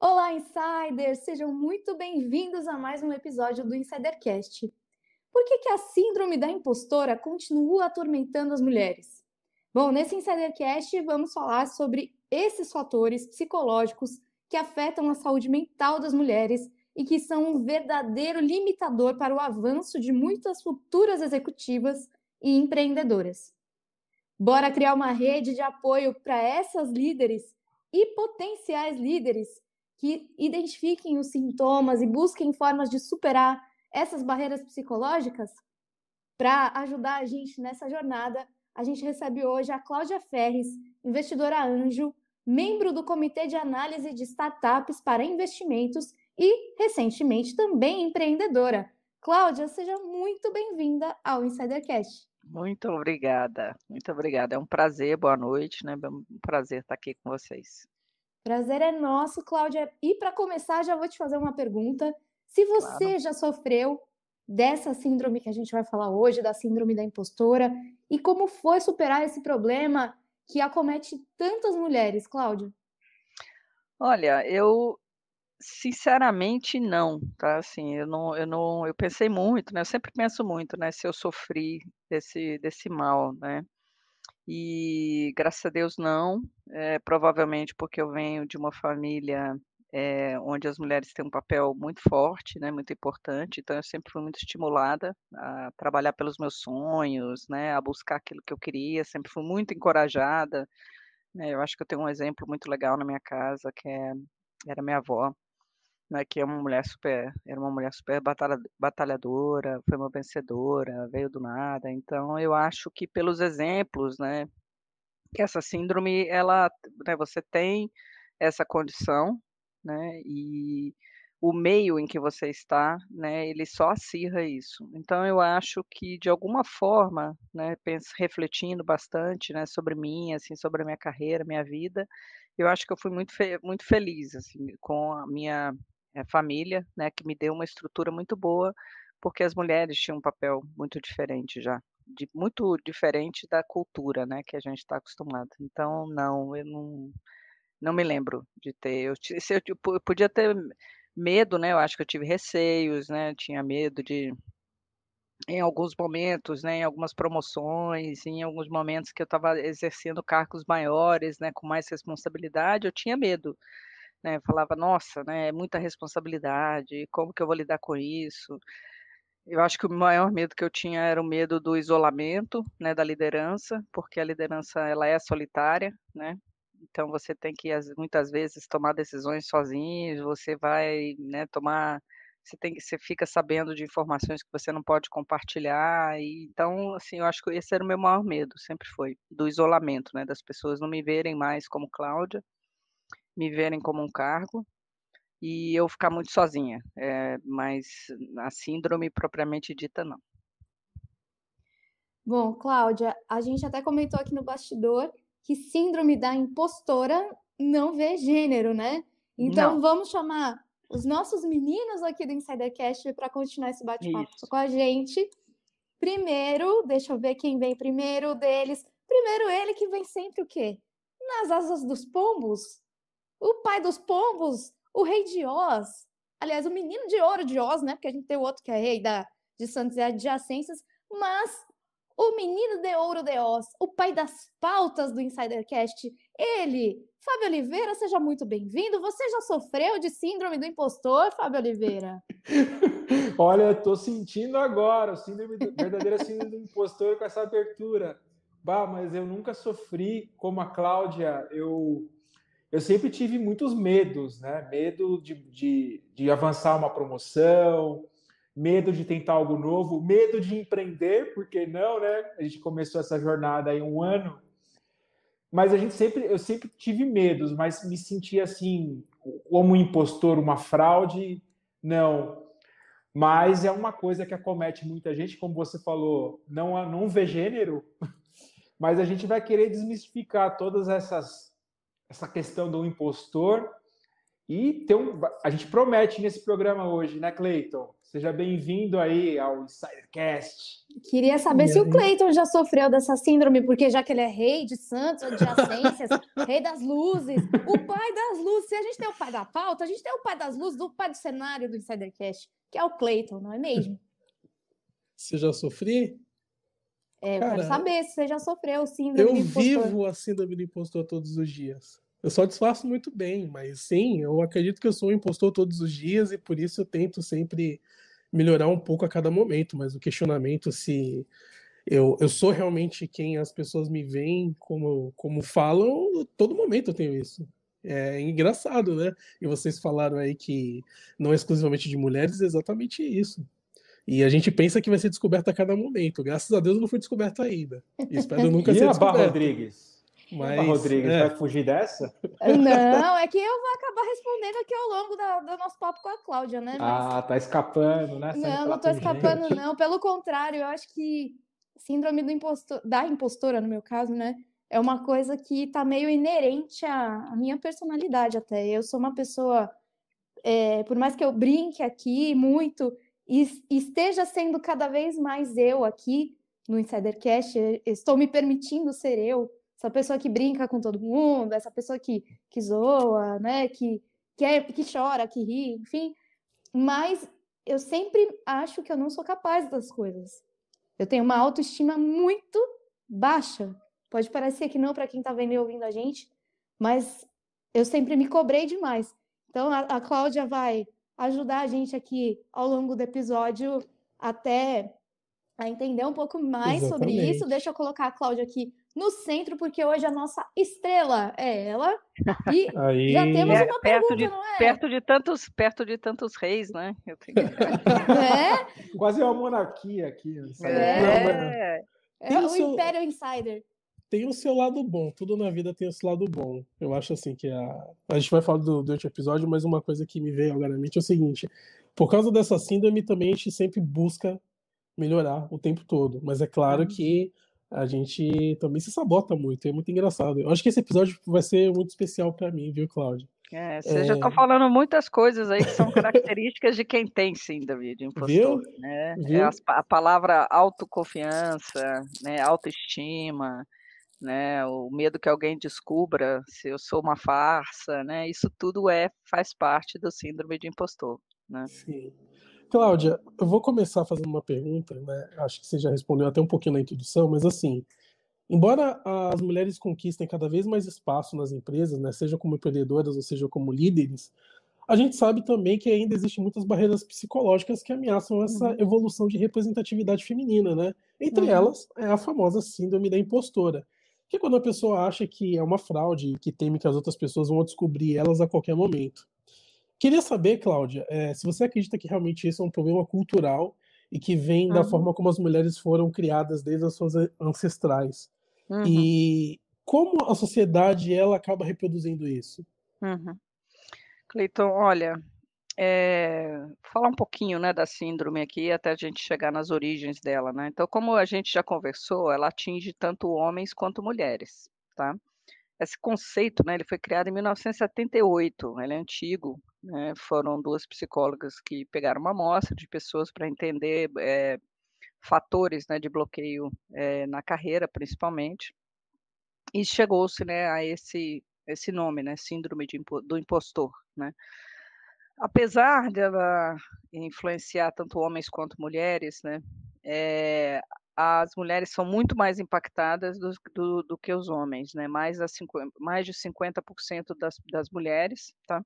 Olá, insiders! Sejam muito bem-vindos a mais um episódio do Insidercast. Por que, que a síndrome da impostora continua atormentando as mulheres? Bom, nesse Insidercast vamos falar sobre esses fatores psicológicos que afetam a saúde mental das mulheres e que são um verdadeiro limitador para o avanço de muitas futuras executivas e empreendedoras. Bora criar uma rede de apoio para essas líderes e potenciais líderes que identifiquem os sintomas e busquem formas de superar essas barreiras psicológicas para ajudar a gente nessa jornada. A gente recebe hoje a Cláudia Ferres, investidora anjo, membro do Comitê de Análise de Startups para Investimentos e, recentemente, também empreendedora. Cláudia, seja muito bem-vinda ao Insidercast. Muito obrigada, muito obrigada. É um prazer, boa noite, né? É um prazer estar aqui com vocês. Prazer é nosso, Cláudia. E para começar, já vou te fazer uma pergunta. Se você claro. já sofreu dessa síndrome que a gente vai falar hoje, da síndrome da impostora, e como foi superar esse problema que acomete tantas mulheres, Cláudia? Olha, eu sinceramente não, tá? Assim, eu não, eu não, eu pensei muito, né? Eu sempre penso muito, né? Se eu sofri desse desse mal, né? E graças a Deus não, é, provavelmente porque eu venho de uma família é, onde as mulheres têm um papel muito forte, né, muito importante. Então eu sempre fui muito estimulada a trabalhar pelos meus sonhos, né, a buscar aquilo que eu queria. Sempre fui muito encorajada. Né? eu acho que eu tenho um exemplo muito legal na minha casa que é, era minha avó né, que é uma mulher super, era uma mulher super batalhadora, foi uma vencedora, veio do nada. Então eu acho que pelos exemplos, né, que essa síndrome ela, né, você tem essa condição, né, e o meio em que você está, né, ele só acirra isso. Então eu acho que de alguma forma, né, penso, refletindo bastante, né, sobre mim, assim, sobre a minha carreira, minha vida, eu acho que eu fui muito, fe muito feliz assim, com a minha eh, família, né, que me deu uma estrutura muito boa, porque as mulheres tinham um papel muito diferente já, de, muito diferente da cultura, né, que a gente está acostumado. Então, não, eu não, não me lembro de ter. Eu, se eu, eu podia ter medo, né? Eu acho que eu tive receios, né? Eu tinha medo de em alguns momentos, né, em algumas promoções, em alguns momentos que eu estava exercendo cargos maiores, né, com mais responsabilidade, eu tinha medo né? Falava, nossa, né? É muita responsabilidade, como que eu vou lidar com isso? Eu acho que o maior medo que eu tinha era o medo do isolamento, né, da liderança, porque a liderança ela é solitária, né? Então você tem que muitas vezes tomar decisões sozinho, você vai, né, tomar você tem que você fica sabendo de informações que você não pode compartilhar e então assim eu acho que esse era o meu maior medo sempre foi do isolamento né das pessoas não me verem mais como Cláudia me verem como um cargo e eu ficar muito sozinha, é, mas a síndrome propriamente dita, não. Bom, Cláudia, a gente até comentou aqui no bastidor que síndrome da impostora não vê gênero, né? Então não. vamos chamar os nossos meninos aqui do Insidercast para continuar esse bate-papo com a gente. Primeiro, deixa eu ver quem vem primeiro deles. Primeiro ele que vem sempre o quê? Nas asas dos pombos, o pai dos pombos, o rei de Oz. Aliás, o menino de ouro de Oz, né? Porque a gente tem outro que é rei da, de Santos e adjacências, mas o menino de ouro de Oz, o pai das pautas do Insidercast, ele, Fábio Oliveira, seja muito bem-vindo. Você já sofreu de síndrome do impostor, Fábio Oliveira? Olha, eu tô sentindo agora, síndrome do, verdadeira síndrome do impostor com essa abertura. Bah, mas eu nunca sofri como a Cláudia. Eu eu sempre tive muitos medos, né? Medo de, de, de, avançar uma promoção, medo de tentar algo novo, medo de empreender, porque não, né? A gente começou essa jornada aí um ano, mas a gente sempre, eu sempre tive medos, mas me sentia assim como um impostor, uma fraude, não. Mas é uma coisa que acomete muita gente, como você falou, não não vê gênero, mas a gente vai querer desmistificar todas essas essa questão do impostor. E tem um, a gente promete nesse programa hoje, né, Cleiton? Seja bem-vindo aí ao Insidercast. Queria saber e se aí? o Cleiton já sofreu dessa síndrome, porque já que ele é rei de Santos, adjacências, rei das luzes, o pai das luzes. Se a gente tem o pai da pauta, a gente tem o pai das luzes, o pai do cenário do Insidercast, que é o Cleiton, não é mesmo? Você já sofreu? É, Cara, quero saber se você já sofreu síndrome Eu vivo a síndrome do impostor todos os dias. Eu só disfarço muito bem, mas sim, eu acredito que eu sou um impostor todos os dias e por isso eu tento sempre melhorar um pouco a cada momento. Mas o questionamento se eu, eu sou realmente quem as pessoas me veem, como, como falam, todo momento eu tenho isso. É engraçado, né? E vocês falaram aí que não é exclusivamente de mulheres, é exatamente isso. E a gente pensa que vai ser descoberto a cada momento. Graças a Deus não foi descoberto ainda. E espero nunca e ser descoberta. Barra Rodrigues? Mas, Rodrigues, é. vai fugir dessa? Não, é que eu vou acabar respondendo aqui ao longo da, do nosso papo com a Cláudia, né? Mas... Ah, tá escapando, né? Você não, não tô escapando, gente. não. Pelo contrário, eu acho que síndrome do impostor, da impostora, no meu caso, né? É uma coisa que tá meio inerente à, à minha personalidade até. Eu sou uma pessoa, é, por mais que eu brinque aqui muito, esteja sendo cada vez mais eu aqui no Insidercast, estou me permitindo ser eu, essa pessoa que brinca com todo mundo, essa pessoa que, que zoa, né, que, que, que chora, que ri, enfim. Mas eu sempre acho que eu não sou capaz das coisas. Eu tenho uma autoestima muito baixa. Pode parecer que não para quem está vendo e ouvindo a gente, mas eu sempre me cobrei demais. Então a, a Cláudia vai ajudar a gente aqui ao longo do episódio até a entender um pouco mais Exatamente. sobre isso. Deixa eu colocar a Cláudia aqui no centro, porque hoje a nossa estrela é ela. E Aí... já temos é uma é, perto pergunta, de, não é? Perto de tantos, perto de tantos reis, né? Tenho... é? Quase uma monarquia aqui. Né? É. é. é. o Império Insider tem o seu lado bom, tudo na vida tem o seu lado bom. Eu acho assim que a. A gente vai falar do, durante o episódio, mas uma coisa que me veio agora na mente é o seguinte: por causa dessa síndrome, também a gente sempre busca melhorar o tempo todo. Mas é claro uhum. que a gente também se sabota muito, é muito engraçado. Eu acho que esse episódio vai ser muito especial para mim, viu, Cláudio? É, você é... já está falando muitas coisas aí que são características de quem tem síndrome de impostor, Viu? né? É viu? É a, a palavra autoconfiança, né? autoestima, né? O medo que alguém descubra se eu sou uma farsa, né? Isso tudo é faz parte do síndrome de impostor, né? Sim. Cláudia, eu vou começar fazendo uma pergunta, né? Acho que você já respondeu até um pouquinho na introdução, mas assim, embora as mulheres conquistem cada vez mais espaço nas empresas, né, seja como empreendedoras ou seja como líderes, a gente sabe também que ainda existem muitas barreiras psicológicas que ameaçam essa uhum. evolução de representatividade feminina, né? Entre uhum. elas é a famosa síndrome da impostora, que é quando a pessoa acha que é uma fraude e que teme que as outras pessoas vão descobrir elas a qualquer momento. Queria saber, Cláudia, é, se você acredita que realmente isso é um problema cultural e que vem uhum. da forma como as mulheres foram criadas desde as suas ancestrais. Uhum. E como a sociedade ela acaba reproduzindo isso? Uhum. Cleiton, olha, é, falar um pouquinho né, da síndrome aqui até a gente chegar nas origens dela, né? Então, como a gente já conversou, ela atinge tanto homens quanto mulheres, tá? Esse conceito, né, ele foi criado em 1978, ele é antigo, né? Foram duas psicólogas que pegaram uma amostra de pessoas para entender é, fatores né, de bloqueio é, na carreira, principalmente, e chegou-se né, a esse, esse nome, né? Síndrome de, do impostor, né? apesar dela influenciar tanto homens quanto mulheres, né, é, as mulheres são muito mais impactadas do, do, do que os homens, né? Mais, a 50, mais de 50% das, das mulheres tá?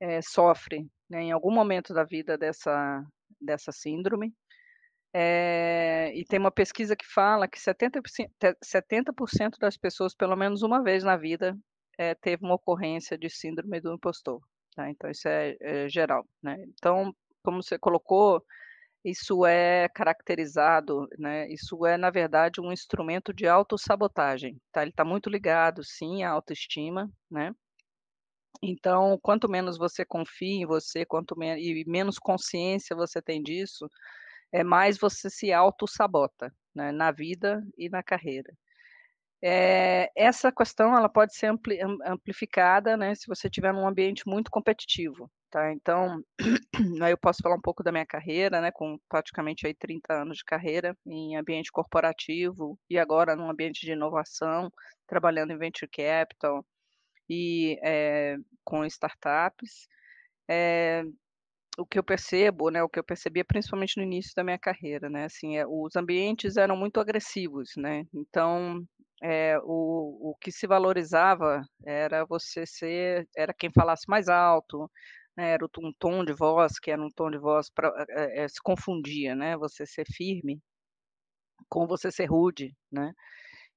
É, eh, sofrem né, em algum momento da vida dessa, dessa síndrome. É, e tem uma pesquisa que fala que 70%, 70 das pessoas, pelo menos uma vez na vida, é, teve uma ocorrência de síndrome do impostor. Tá? Então, isso é, é geral. Né? Então, como você colocou, isso é caracterizado, né? isso é, na verdade, um instrumento de autossabotagem. Tá? Ele está muito ligado, sim, à autoestima. Né? Então, quanto menos você confia em você, quanto e menos consciência você tem disso, é mais você se autossabota né? na vida e na carreira. É, essa questão ela pode ser ampli, amplificada né, se você tiver num ambiente muito competitivo. Tá? Então, aí eu posso falar um pouco da minha carreira, né, com praticamente aí 30 anos de carreira em ambiente corporativo e agora num ambiente de inovação, trabalhando em venture capital e é, com startups. É, o que eu percebo, né, o que eu percebia principalmente no início da minha carreira, né, assim, é, os ambientes eram muito agressivos, né, então é, o, o que se valorizava era você ser, era quem falasse mais alto, né, era um tom de voz, que era um tom de voz, pra, é, se confundia, né? Você ser firme com você ser rude, né?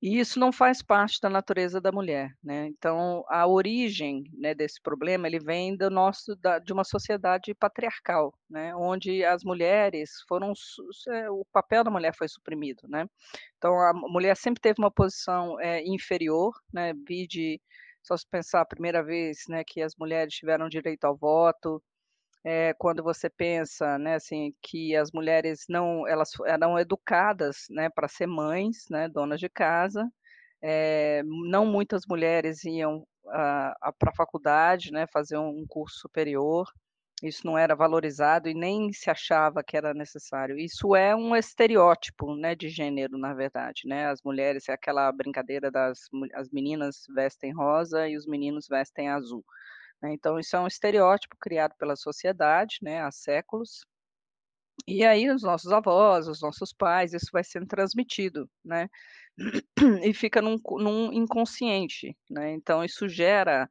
E isso não faz parte da natureza da mulher, né? Então, a origem né, desse problema ele vem do nosso da, de uma sociedade patriarcal, né? Onde as mulheres foram é, o papel da mulher foi suprimido, né? Então, a mulher sempre teve uma posição é, inferior, né? Vide só se pensar a primeira vez, né, que as mulheres tiveram direito ao voto, é, quando você pensa, né, assim, que as mulheres não, elas eram educadas, né, para ser mães, né, donas de casa, é, não muitas mulheres iam ah, para a faculdade, né, fazer um curso superior, isso não era valorizado e nem se achava que era necessário. Isso é um estereótipo, né, de gênero, na verdade, né? As mulheres é aquela brincadeira das as meninas vestem rosa e os meninos vestem azul. Né, então, isso é um estereótipo criado pela sociedade né, há séculos. E aí, os nossos avós, os nossos pais, isso vai sendo transmitido, né? E fica num, num inconsciente, né? Então, isso gera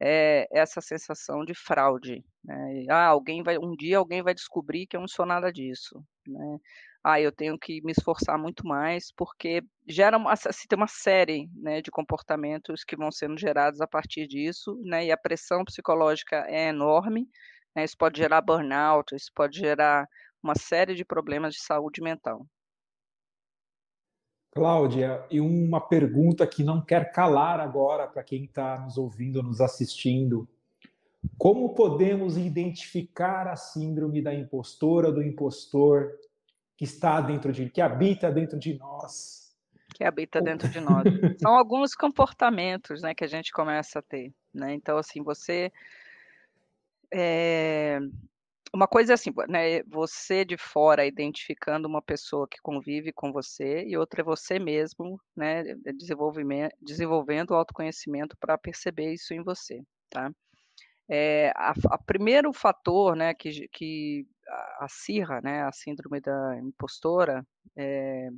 é, essa sensação de fraude, né? Ah, alguém vai, um dia alguém vai descobrir que eu não sou nada disso, né? ah, eu tenho que me esforçar muito mais, porque gera uma, assim, tem uma série né, de comportamentos que vão sendo gerados a partir disso, né, e a pressão psicológica é enorme, né, isso pode gerar burnout, isso pode gerar uma série de problemas de saúde mental. Cláudia, e uma pergunta que não quer calar agora para quem está nos ouvindo, nos assistindo. Como podemos identificar a síndrome da impostora, do impostor que está dentro de, que habita dentro de nós. Que habita dentro de nós. São alguns comportamentos, né, que a gente começa a ter, né? Então, assim, você é... uma coisa é assim, né, você de fora identificando uma pessoa que convive com você e outra é você mesmo, né, desenvolvimento, desenvolvendo o autoconhecimento para perceber isso em você, tá? É, a, a primeiro fator, né, que, que a cirra, né, a síndrome da impostora, é,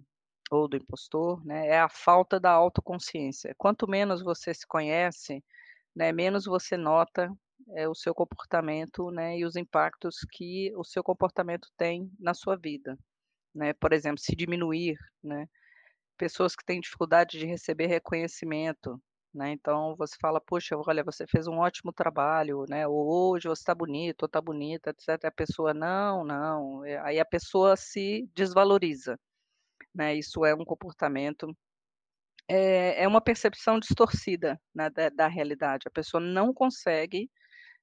ou do impostor, né, é a falta da autoconsciência. Quanto menos você se conhece, né, menos você nota é, o seu comportamento né, e os impactos que o seu comportamento tem na sua vida. Né? Por exemplo, se diminuir, né? pessoas que têm dificuldade de receber reconhecimento, né? Então você fala, poxa, olha, você fez um ótimo trabalho, né? Ou hoje você está bonito, ou está bonita, etc. A pessoa não, não. Eh, aí a pessoa se desvaloriza, né? Isso é um comportamento, é, é uma percepção distorcida né, da, da, realidade. A pessoa não consegue.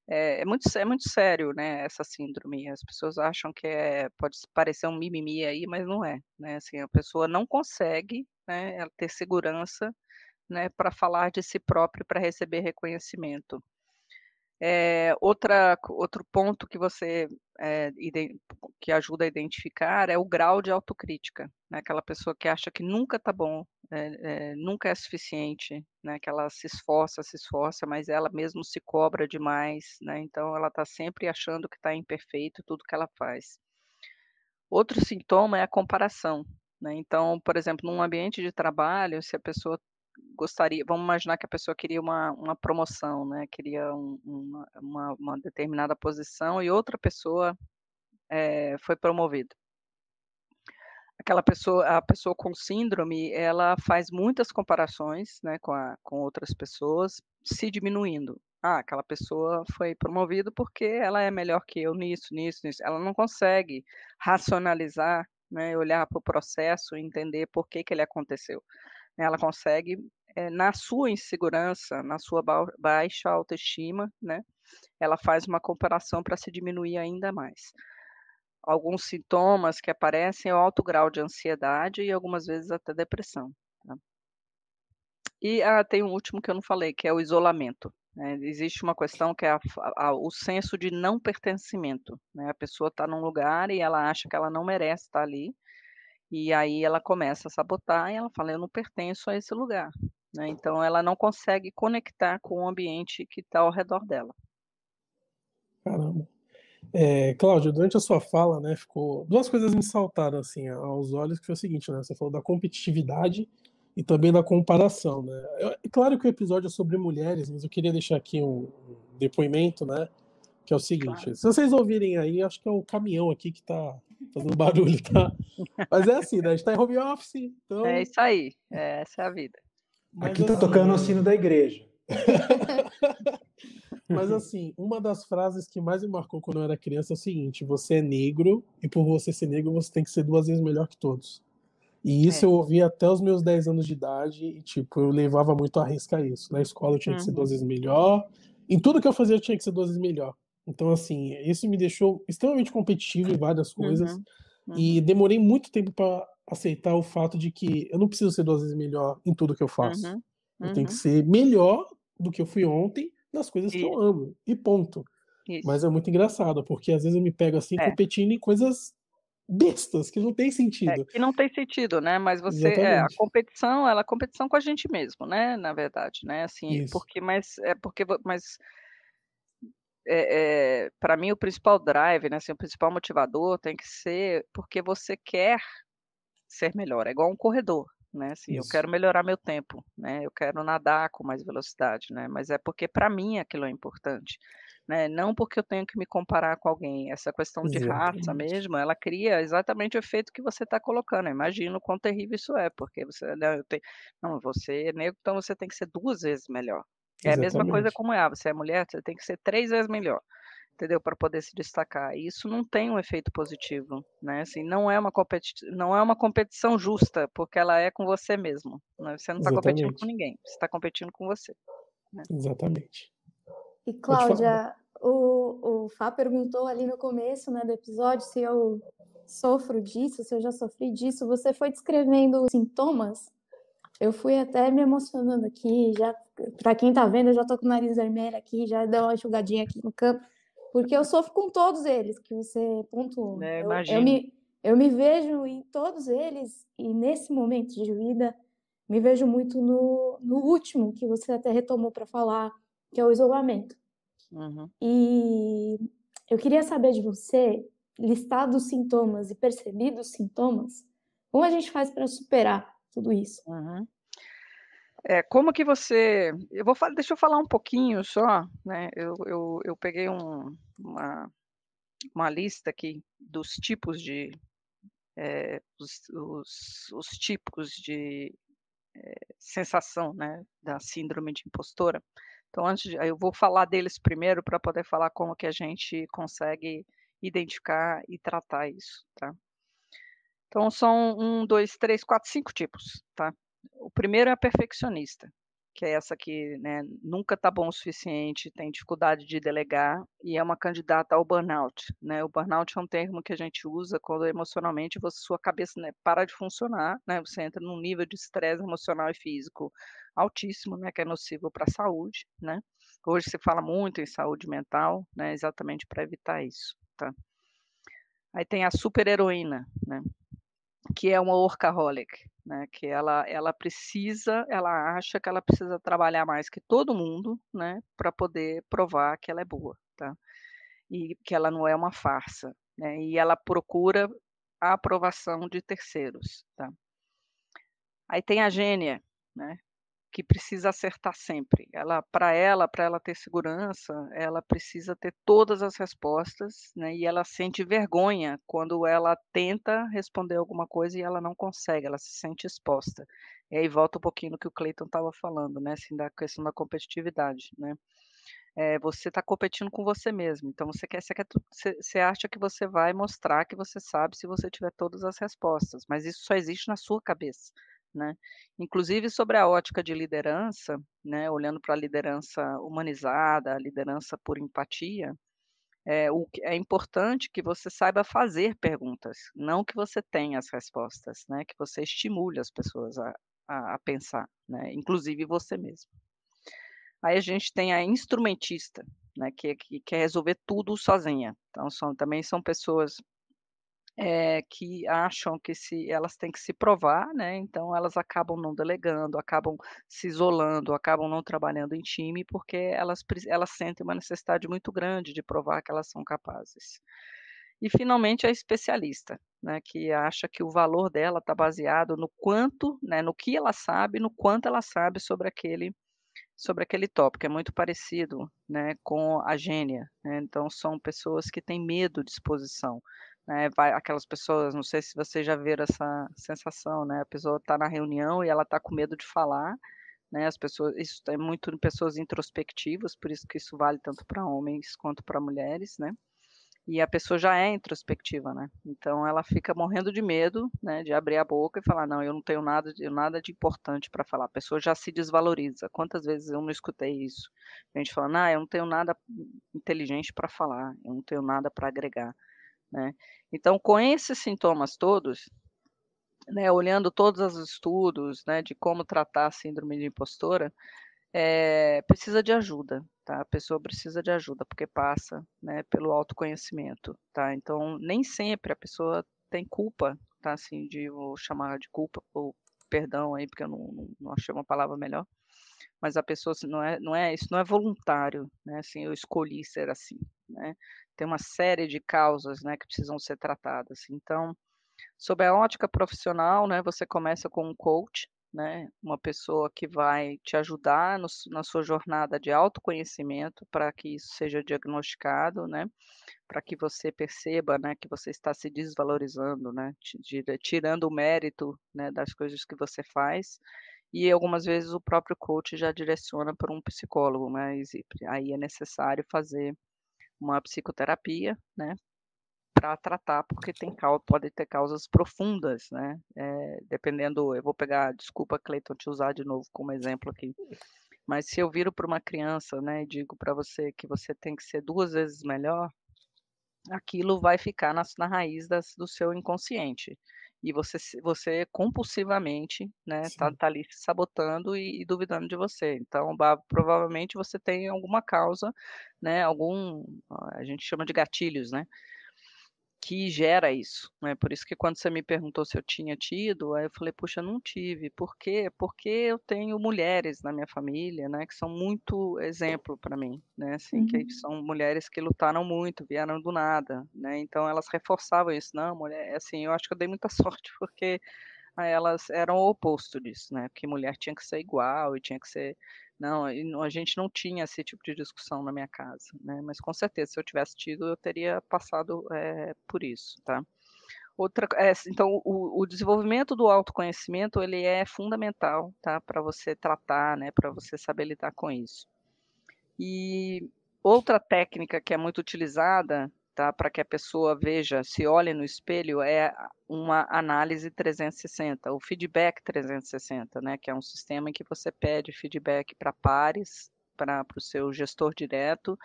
É, é, muito, é muito sério, né? Essa síndrome. As pessoas acham que é, pode parecer um mimimi aí, mas não é, né? Assim, a pessoa não consegue, né? ter segurança né, para falar de si próprio, para receber reconhecimento. É, outra, outro ponto que você é, que ajuda a identificar é o grau de autocrítica, né? aquela pessoa que acha que nunca está bom, é, nunca é suficiente, né? que ela se esforça, se esforça, mas ela mesmo se cobra demais, né? então ela está sempre achando que está imperfeito tudo que ela faz. Outro sintoma é a comparação. Né, então, por exemplo, num ambiente de trabalho, se a pessoa gostaria, vamos imaginar que a pessoa queria uma, uma promoção, né? Queria um, uma, uma, uma, determinada posição e outra pessoa é, foi promovida. Aquela pessoa, a pessoa com síndrome, ela faz muitas comparações, né, com, a, com outras pessoas, se diminuindo. Ah, aquela pessoa foi promovida porque ela é melhor que eu nisso, nisso, nisso. Ela não consegue racionalizar, né, olhar para o processo, entender por que, que ele aconteceu né? Ela consegue, é, na sua insegurança, na sua ba baixa autoestima, né? ela faz uma comparação para se diminuir ainda mais. Alguns sintomas que aparecem é o alto grau de ansiedade e algumas vezes até depressão. Tá? E ah, tem um último que eu não falei, que é o isolamento. Né? Existe uma questão que é a, a, o senso de não pertencimento. Né? A pessoa está num lugar e ela acha que ela não merece estar tá ali, e aí ela começa a sabotar e ela fala: eu não pertenço a esse lugar. Né? Então ela não consegue conectar com o ambiente que está ao redor dela. Caramba. É, Cláudio, durante a sua fala, né, ficou duas coisas me saltaram assim aos olhos, que foi o seguinte, né? Você falou da competitividade e também da comparação, né? Eu, é claro que o episódio é sobre mulheres, mas eu queria deixar aqui um depoimento, né? Que é o seguinte, claro. se vocês ouvirem aí, acho que é o caminhão aqui que tá fazendo barulho, tá? Mas é assim, né? A gente tá em home office, então... É isso aí, é, essa é a vida. Mas aqui tá assim... tocando o é sino da igreja. Mas assim, uma das frases que mais me marcou quando eu era criança é o seguinte: você é negro e por você ser negro você tem que ser duas vezes melhor que todos. E isso é. eu ouvi até os meus 10 anos de idade e tipo, eu levava muito a risca isso. Na escola eu tinha que ser uhum. duas vezes melhor, em tudo que eu fazia eu tinha que ser duas vezes melhor. Então, assim, isso me deixou extremamente competitivo em várias coisas. Uhum. Uhum. E demorei muito tempo para aceitar o fato de que eu não preciso ser duas vezes melhor em tudo que eu faço. Uhum. Eu tenho que uhum. ser melhor do que eu fui ontem nas coisas isso. que eu amo. E ponto. Isso. Mas é muito engraçado, porque às vezes eu me pego assim é. competindo em coisas bestas, que não tem é, sentido. É, que não tem sentido, né? Mas você, é, a competição, ela é competição com a gente mesmo, né? Na verdade, né? Assim, Isso. porque, mas, é porque, mas é, é, para mim, o principal drive, né, assim, o principal motivador tem que ser porque você quer ser melhor. É igual um corredor, né? Assim, eu quero melhorar meu tempo, né? Eu quero nadar com mais velocidade, né? Mas é porque para mim aquilo é importante, né? Não porque eu tenho que me comparar com alguém. Essa questão de exatamente. raça mesmo, ela cria exatamente o efeito que você está colocando. Imagino quão terrível isso é, porque você não, né, eu tenho, não você é negro, então você tem que ser duas vezes melhor. É a mesma coisa como é, ah, você é mulher, você tem que ser três vezes melhor, entendeu? Para poder se destacar. E isso não tem um efeito positivo, né? Assim, não é uma competi não é uma competição justa, porque ela é com você mesmo. Né? Você não está competindo com ninguém, você está competindo com você. Né? Exatamente. E Cláudia, o, o Fá perguntou ali no começo né, do episódio se eu sofro disso, se eu já sofri disso. Você foi descrevendo os sintomas eu fui até me emocionando aqui, já para quem tá vendo, eu já tô com o nariz vermelho aqui, já deu uma enxugadinha aqui no campo, porque eu sofro com todos eles que você pontuou. É, eu, eu, me, eu me vejo em todos eles e nesse momento de vida me vejo muito no, no último que você até retomou para falar, que é o isolamento. Uhum. E eu queria saber de você, listado os sintomas e percebido os sintomas, como a gente faz para superar tudo isso. Uhum. É, como que você. Eu vou falar, deixa eu falar um pouquinho só, né? Eu, eu, eu peguei um, uma, uma lista aqui dos tipos de. É, os, os, os, tipos de é, sensação né, da síndrome de impostora. Então, antes de, eu vou falar deles primeiro para poder falar como que a gente consegue identificar e tratar isso. Tá? Então, são um, dois, três, quatro, cinco tipos, tá? O primeiro é a perfeccionista, que é essa que né, nunca está bom o suficiente, tem dificuldade de delegar e é uma candidata ao burnout. Né? O burnout é um termo que a gente usa quando emocionalmente você, sua cabeça né, para de funcionar, né? você entra num nível de estresse emocional e físico altíssimo, né, que é nocivo para a saúde. Né? Hoje se fala muito em saúde mental, né, exatamente para evitar isso. Tá? Aí tem a super heroína, né? que é uma workaholic, né? Que ela ela precisa, ela acha que ela precisa trabalhar mais que todo mundo, né, para poder provar que ela é boa, tá? E que ela não é uma farsa, né? E ela procura a aprovação de terceiros, tá? Aí tem a gênia, né? que precisa acertar sempre. Ela, para ela, para ela ter segurança, ela precisa ter todas as respostas, né? E ela sente vergonha quando ela tenta responder alguma coisa e ela não consegue, ela se sente exposta. E aí volta um pouquinho no que o Cleiton estava falando, né? Assim, da questão da competitividade, né? É, você está competindo com você mesmo. Então você quer, você quer, você acha que você vai mostrar que você sabe se você tiver todas as respostas, mas isso só existe na sua cabeça né? Inclusive sobre a ótica de liderança, né? Olhando para a liderança humanizada, a liderança por empatia, é, o, é importante que você saiba fazer perguntas, não que você tenha as respostas, né? Que você estimule as pessoas a, a, a pensar, né? Inclusive você mesmo. Aí a gente tem a instrumentista, né, que, é que, quer resolver tudo sozinha. Então, são, também são pessoas é, que acham que se elas têm que se provar, né? Então elas acabam não delegando, acabam se isolando, acabam não trabalhando em time porque elas elas sentem uma necessidade muito grande de provar que elas são capazes. E finalmente a especialista, né, que acha que o valor dela está baseado no quanto, né, no que ela sabe, no quanto ela sabe sobre aquele sobre aquele tópico. É muito parecido né, com a gênia. Né? Então, são pessoas que têm medo de exposição, né? Vai, aquelas pessoas, não sei se vocês já viram essa sensação, né? A pessoa está na reunião e ela está com medo de falar, né? As pessoas, isso é muito em pessoas introspectivas, por isso que isso vale tanto para homens quanto para mulheres, né? E a pessoa já é introspectiva, né? Então ela fica morrendo de medo, né, de abrir a boca e falar não, eu não tenho nada, de, nada de importante para falar. A pessoa já se desvaloriza. Quantas vezes eu não escutei isso? A gente falando, não ah, eu não tenho nada inteligente para falar, eu não tenho nada para agregar. Né? Então, com esses sintomas todos, né, olhando todos os estudos né, de como tratar a síndrome de impostora, é, precisa de ajuda, tá? A pessoa precisa de ajuda, porque passa né, pelo autoconhecimento, tá? Então, nem sempre a pessoa tem culpa, tá? Assim, de vou chamar de culpa, ou perdão aí, porque eu não, não achei uma palavra melhor, mas a pessoa assim, não é, não é, isso não é voluntário, né? Assim, eu escolhi ser assim, né? Tem uma série de causas, né, que precisam ser tratadas. Então, sob a ótica profissional, né, você começa com um coach, né, uma pessoa que vai te ajudar no, na sua jornada de autoconhecimento para que isso seja diagnosticado, né, para que você perceba, né, que você está se desvalorizando, né, tirando o mérito, né, das coisas que você faz e algumas vezes o próprio coach já direciona para um psicólogo, mas aí é necessário fazer uma psicoterapia, né, para tratar, porque tem pode ter causas profundas, né, é, dependendo, eu vou pegar, desculpa, Cleiton, te usar de novo como exemplo aqui, mas se eu viro para uma criança, né, e digo para você que você tem que ser duas vezes melhor, aquilo vai ficar na, na raiz das, do seu inconsciente e você, você compulsivamente, né, tá, tá ali se sabotando e, e duvidando de você. Então, provavelmente você tem alguma causa, né, algum, a gente chama de gatilhos, né, que gera isso. Né? Por isso que quando você me perguntou se eu tinha tido, aí eu falei, puxa, não tive. Por quê? Porque eu tenho mulheres na minha família, né, que são muito exemplo para mim, né, assim, uhum. que são mulheres que lutaram muito, vieram do nada, né? Então elas reforçavam isso, não, mulher, é assim, eu acho que eu dei muita sorte porque ah, elas eram o oposto disso, né? Que mulher tinha que ser igual e tinha que ser não, a gente não tinha esse tipo de discussão na minha casa, né? Mas com certeza, se eu tivesse tido, eu teria passado é, por isso, tá? Outra, é, então, o, o, desenvolvimento do autoconhecimento ele é fundamental, tá? Para você tratar, né? Para você saber lidar com isso. E outra técnica que é muito utilizada tá? Para que a pessoa veja, se olhe no espelho, é uma análise 360, o feedback 360, né? Que é um sistema em que você pede feedback para pares, para o seu gestor direto,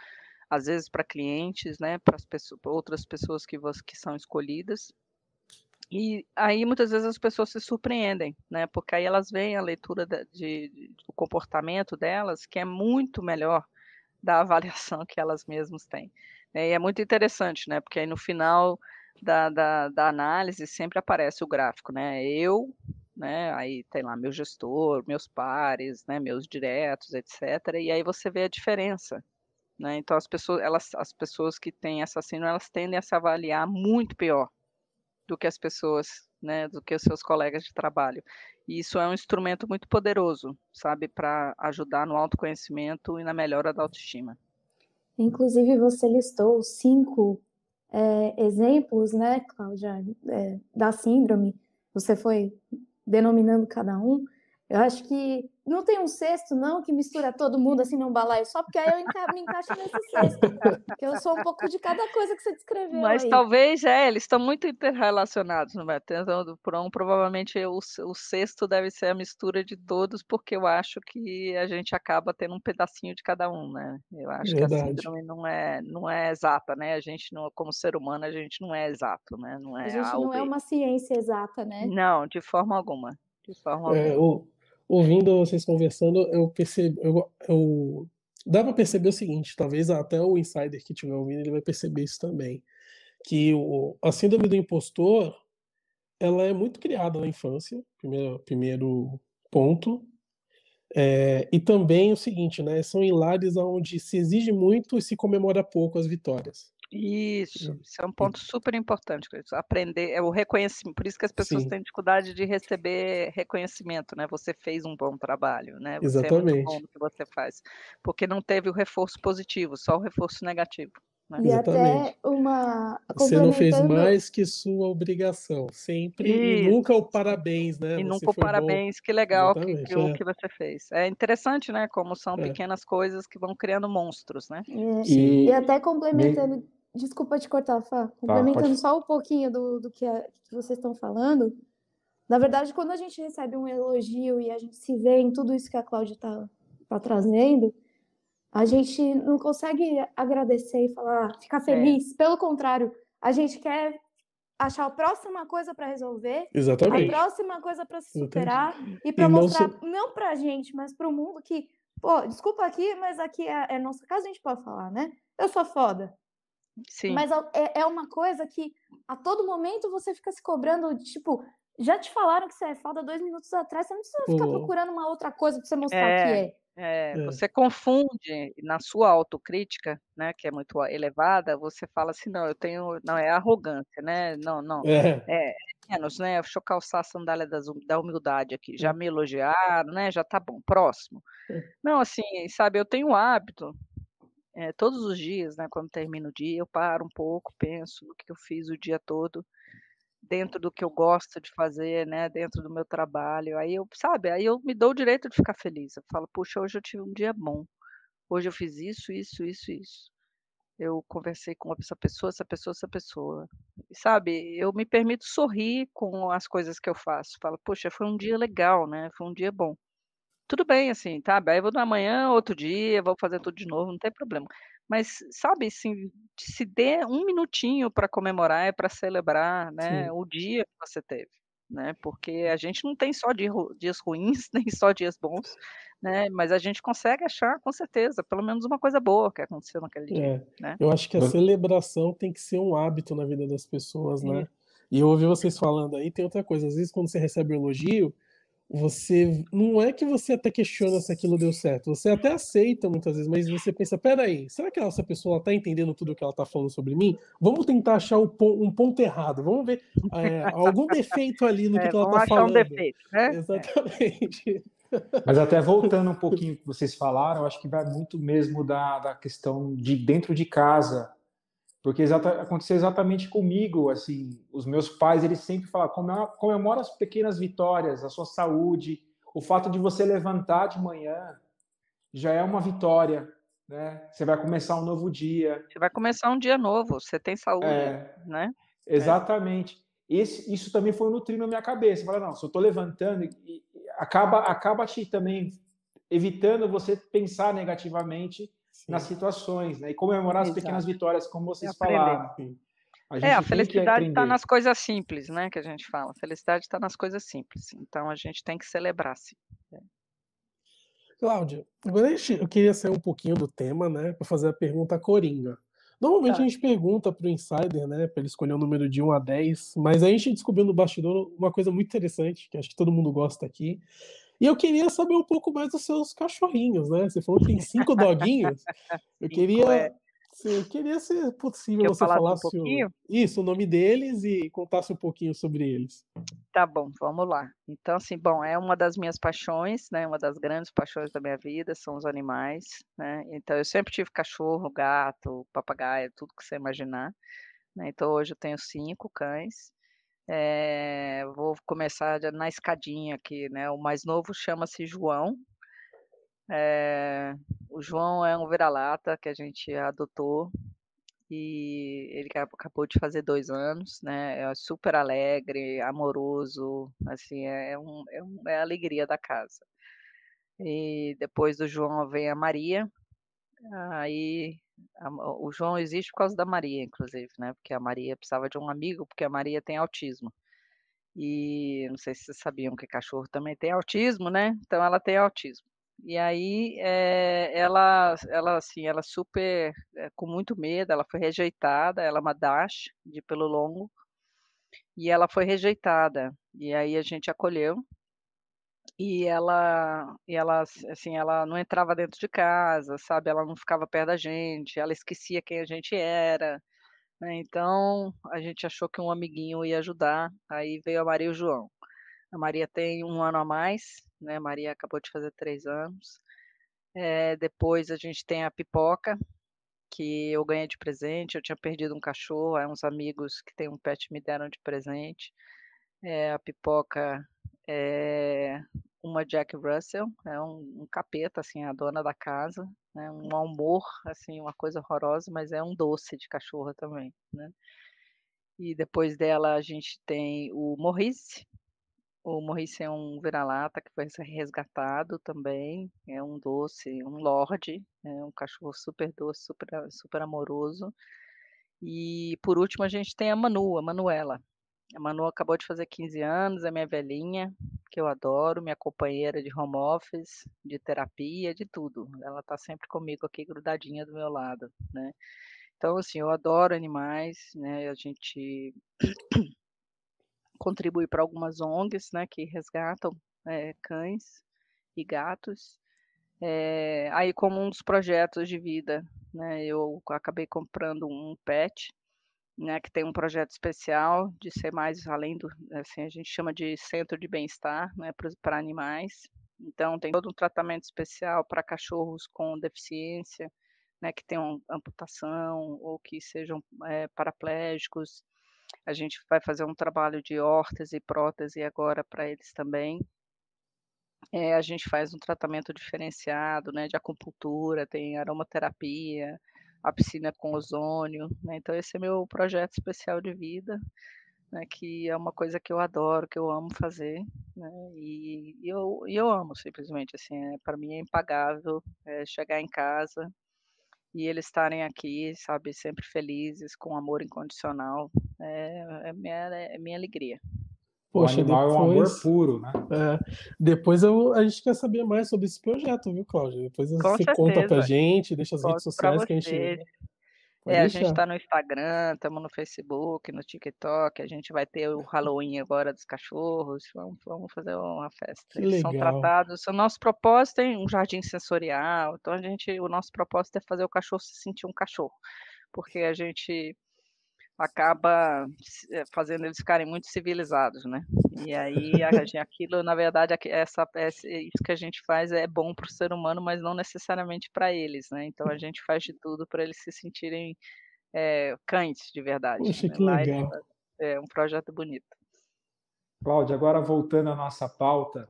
às vezes para clientes, né? Para pessoas, outras pessoas que, você, que são escolhidas. E aí muitas vezes as pessoas se surpreendem, né? Porque aí elas veem a leitura de, de, de, do comportamento delas, que é muito melhor da avaliação que elas mesmas têm. Né, e é muito interessante, né? Porque aí no final da, da, da análise sempre aparece o gráfico, né? Eu, né? Aí tem lá meu gestor, meus pares, né? Meus diretos, etc. E aí você vê a diferença. Né? Então as pessoas, elas, as pessoas que têm essa síndrome, elas tendem a se avaliar muito pior do que as pessoas, né, do que os seus colegas de trabalho. E isso é um instrumento muito poderoso, sabe, para ajudar no autoconhecimento e na melhora da autoestima. Inclusive, você listou cinco é, exemplos, né, Cláudia, é, da síndrome. Você foi denominando cada um. Eu acho que não tem um cesto, não, que mistura todo mundo assim num balaio só, porque aí eu enca me encaixo nesse cesto, cara. Porque eu sou um pouco de cada coisa que você descreveu. Mas aí. talvez, é, eles estão muito interrelacionados, não é? Então, um, provavelmente o, o cesto deve ser a mistura de todos, porque eu acho que a gente acaba tendo um pedacinho de cada um, né? Eu é acho Verdade. que a síndrome não é, não é exata, né? A gente, não, como ser humano, a gente não é exato, né? Não é a gente não é uma ciência exata, né? Não, de forma alguma. De forma é, alguma. O ouvindo vocês conversando, eu percebi, eu, eu dá para perceber o seguinte, talvez até o insider que estiver ouvindo ele vai perceber isso também, que o, a síndrome do impostor ela é muito criada na infância, primeiro, primeiro ponto, é, e também o seguinte, né, são em onde se exige muito e se comemora pouco as vitórias. Isso, isso é um ponto super importante, aprender é o reconhecimento, por isso que as pessoas Sim. têm dificuldade de receber reconhecimento, né? Você fez um bom trabalho, né? Você Exatamente. é muito bom no que você faz, porque não teve o reforço positivo, só o reforço negativo. Né? E Exatamente. até uma você não fez mais que sua obrigação, sempre isso. e nunca o parabéns, né? E nunca o parabéns, bom. que legal que, que é. o que você fez. É interessante, né? Como são é. pequenas coisas que vão criando monstros, né? E, é, e até complementando Desculpa te cortar, Fá. Complementando tá, só um pouquinho do, do que, a, é, que vocês estão falando. Na verdade, quando a gente recebe um elogio e a gente se vê em tudo isso que a Cláudia está tá trazendo, a gente não consegue agradecer e falar, ah, ficar é. feliz. É. Pelo contrário, a gente quer achar a próxima coisa para resolver, Exatamente. a próxima coisa para se superar e para mostrar não para a gente, mas para o mundo que, pô, desculpa aqui, mas aqui é, é nossa casa, a gente pode falar, né? Eu sou foda. Sim. Mas é, é uma coisa que a todo momento você fica se cobrando, tipo, já te falaram que você é foda dois minutos atrás, você não precisa ficar procurando uma outra coisa para você mostrar é, que é. é. é. Você confunde na sua autocrítica, né, que é muito elevada, você fala assim, não, eu tenho, não é arrogância, né? Não, não. É, é, é menos, né? Deixa eu calçar a sandália das, hum, da humildade aqui. Já é. me elogiaram, né? Já tá bom, próximo. Não, assim, sabe, eu tenho o hábito é, todos os dias, né, quando termino o dia, eu paro um pouco, penso no que eu fiz o dia todo, dentro do que eu gosto de fazer, né, dentro do meu trabalho. Aí eu, sabe, aí eu me dou o direito de ficar feliz. Eu falo, puxa, hoje eu tive um dia bom. Hoje eu fiz isso, isso, isso, isso. Eu conversei com essa pessoa, essa pessoa, essa pessoa. E, sabe, eu me permito sorrir com as coisas que eu faço. Falo, puxa, foi um dia legal, né? Foi um dia bom tudo bem, assim, tá? Aí eu vou amanhã, outro dia, vou fazer tudo de novo, não tem problema. Mas, sabe, assim, se dê um minutinho para comemorar e é para celebrar né, o dia que você teve. Né, porque a gente não tem só dias ruins, nem só dias bons, né? Mas a gente consegue achar, com certeza, pelo menos uma coisa boa que aconteceu naquele é, dia. Né? Eu acho que a celebração tem que ser um hábito na vida das pessoas, né? E eu ouvi vocês falando aí, tem outra coisa, às vezes quando você recebe elogio, você não é que você até questiona se aquilo deu certo, você até aceita muitas vezes, mas você pensa, peraí, será que essa pessoa está entendendo tudo o que ela está falando sobre mim? Vamos tentar achar um ponto errado, vamos ver é, algum defeito ali no é, que, ela está falando. Um defeito, né? É. Exatamente. É. Mas até voltando um pouquinho que vocês falaram, acho que vai muito mesmo da, da questão de dentro de casa, porque exata, aconteceu exatamente comigo, assim, os meus pais, eles sempre falavam, comemora as pequenas vitórias, a sua saúde, o fato de você levantar de manhã já é uma vitória, né? Você vai começar um novo dia. Você vai começar um dia novo, você tem saúde, é, né? É. Exatamente. É. Esse, isso também foi nutrindo na minha cabeça. Fala, não, se eu estou levantando, acaba, acaba te também evitando você pensar negativamente nas situações, né? E comemorar Exato. as pequenas vitórias, como vocês falaram. Assim. A é, a felicidade está nas coisas simples, né? Que a gente fala. A felicidade está nas coisas simples. Então a gente tem que celebrar, sim. Cláudia, agora eu queria sair um pouquinho do tema, né? Para fazer a pergunta coringa. Normalmente tá. a gente pergunta para o insider, né? Para ele escolher o um número de 1 a 10, mas a gente descobriu no bastidor uma coisa muito interessante, que acho que todo mundo gosta aqui, e eu queria saber um pouco mais dos seus cachorrinhos, né? Você falou que tem cinco doguinhos. Eu cinco, queria. É. Eu queria, se é possível, eu você falasse um o, isso, o nome deles e contasse um pouquinho sobre eles. Tá bom, vamos lá. Então, assim, bom, é uma das minhas paixões, né? Uma das grandes paixões da minha vida são os animais, né? Então, eu sempre tive cachorro, gato, papagaio, tudo que você imaginar. Né? Então, hoje eu tenho cinco cães. É, vou começar na escadinha aqui, né? O mais novo chama-se João. É, o João é um vira-lata que a gente adotou e ele acabou de fazer dois anos, né? É super alegre, amoroso, assim, é, é, um, é, um, é a alegria da casa. E depois do João vem a Maria, aí o João existe por causa da Maria, inclusive, né? Porque a Maria precisava de um amigo, porque a Maria tem autismo. E não sei se vocês sabiam que cachorro também tem autismo, né? Então ela tem autismo. E aí é, ela, ela assim, ela super é, com muito medo, ela foi rejeitada, ela é uma dash de pelo longo. E ela foi rejeitada. E aí a gente acolheu e ela, e ela, assim, assim, ela não entrava dentro de casa, sabe? Ela não ficava perto da gente, ela esquecia quem a gente era, né? Então, a gente achou que um amiguinho ia ajudar, aí veio a Maria e o João. A Maria tem um ano a mais, né? A Maria acabou de fazer três anos. É, depois a gente tem a Pipoca, que eu ganhei de presente. Eu tinha perdido um cachorro, aí uns amigos que têm um pet me deram de presente. É, a Pipoca é, uma Jack Russell, é um, um, capeta, assim, a dona da casa, né, um amor assim, uma coisa horrorosa, mas é um doce de cachorra também, né? E depois dela a gente tem o Maurice. O Maurice é um vira-lata que foi resgatado também, é um doce, um lorde, é um cachorro super doce, super, super amoroso. E por último a gente tem a Manu, a Manuela, a Manu acabou de fazer 15 anos, é minha velhinha, que eu adoro, minha companheira de home office, de terapia, de tudo. Ela está sempre comigo aqui, grudadinha do meu lado, né? Então, assim, eu adoro animais, né? A gente contribui para algumas ONGs, né, que resgatam é, cães e gatos. É, aí, como um dos projetos de vida, né, eu acabei comprando um pet, né, que tem um projeto especial de ser mais além do, assim, a gente chama de centro de bem-estar, né, para animais. Então tem todo um tratamento especial para cachorros com deficiência, né, que tenham amputação ou que sejam é, paraplégicos. A gente vai fazer um trabalho de órtese e prótese agora para eles também. É, a gente faz um tratamento diferenciado, né, de acupuntura, tem aromaterapia, a piscina com ozônio. Né? Então, esse é meu projeto especial de vida, né? que é uma coisa que eu adoro, que eu amo fazer. Né? E, e, eu, e eu amo, simplesmente. assim é, Para mim é impagável é, chegar em casa e eles estarem aqui, sabe, sempre felizes, com amor incondicional. É, é minha, é minha alegria. Poxa, o animal depois... é um amor puro, né? É. Depois eu, a gente quer saber mais sobre esse projeto, viu, Cláudia? Depois Com você certeza. conta pra gente, deixa as Conto redes sociais que a gente. Pode é, deixar. a gente tá no Instagram, estamos no Facebook, no TikTok, a gente vai ter o Halloween agora dos cachorros, vamos, vamos fazer uma festa. Que Eles legal. são tratados, o nosso propósito é um jardim sensorial, então a gente, o nosso propósito é fazer o cachorro se sentir um cachorro, porque a gente acaba eh, fazendo eles ficarem muito civilizados, né? E aí a aquilo, na verdade, essa, essa isso que a gente faz é bom para o ser humano, mas não necessariamente para eles, né? Então a gente faz de tudo para eles se sentirem é, cães de verdade. Poxa, né? que Lá legal. É um projeto bonito. Cláudia, agora voltando à nossa pauta,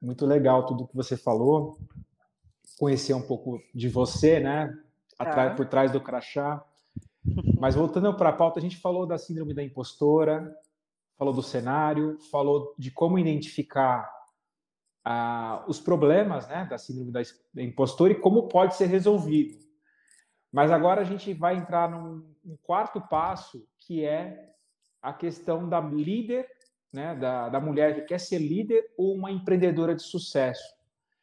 muito legal tudo que você falou, conhecer um pouco de você, né? ah. Por trás do crachá. Mas voltando para a pauta, a gente falou da síndrome da impostora, falou do cenário, falou de como identificar ah, os problemas né, da síndrome da impostora e como pode ser resolvido. Mas agora a gente vai entrar num, quarto passo, que é a questão da líder, né, da, da mulher que quer ser líder ou uma empreendedora de sucesso.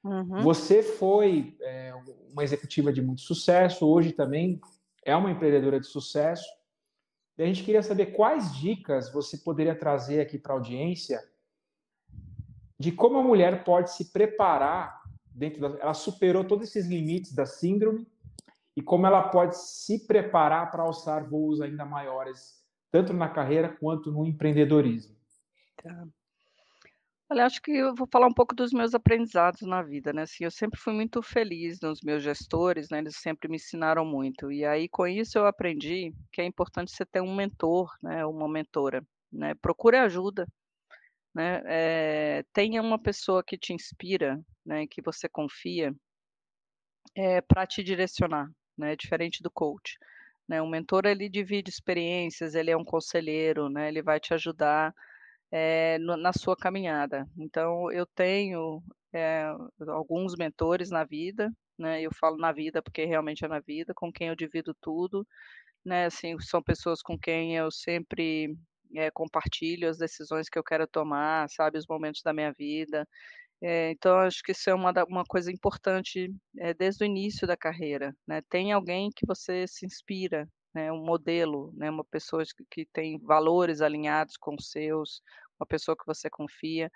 Uhum. Você foi é, uma executiva de muito sucesso, hoje também é uma empreendedora de sucesso. E a gente queria saber quais dicas você poderia trazer aqui para a audiência de como a mulher pode se preparar dentro da... Ela superou todos esses limites da síndrome e como ela pode se preparar para alçar voos ainda maiores, tanto na carreira quanto no empreendedorismo. Tá. Olha, acho que eu vou falar um pouco dos meus aprendizados na vida, né, assim, eu sempre fui muito feliz nos meus gestores, né, eles sempre me ensinaram muito, e aí com isso eu aprendi que é importante você ter um mentor, né, uma mentora, né, procure ajuda, né, eh, tenha uma pessoa que te inspira, né, que você confia, é eh, para te direcionar, né, diferente do coach, né, o mentor ele divide experiências, ele é um conselheiro, né, ele vai te ajudar é, na sua caminhada. Então, eu tenho é, alguns mentores na vida, né? Eu falo na vida porque realmente é na vida, com quem eu divido tudo, né? Assim, são pessoas com quem eu sempre é, compartilho as decisões que eu quero tomar, sabe, os momentos da minha vida. É, então, acho que isso é uma, uma coisa importante é, desde o início da carreira, né? Tem alguém que você se inspira, né, um modelo, né, uma pessoa que, tem valores alinhados com os seus, uma pessoa que você confia.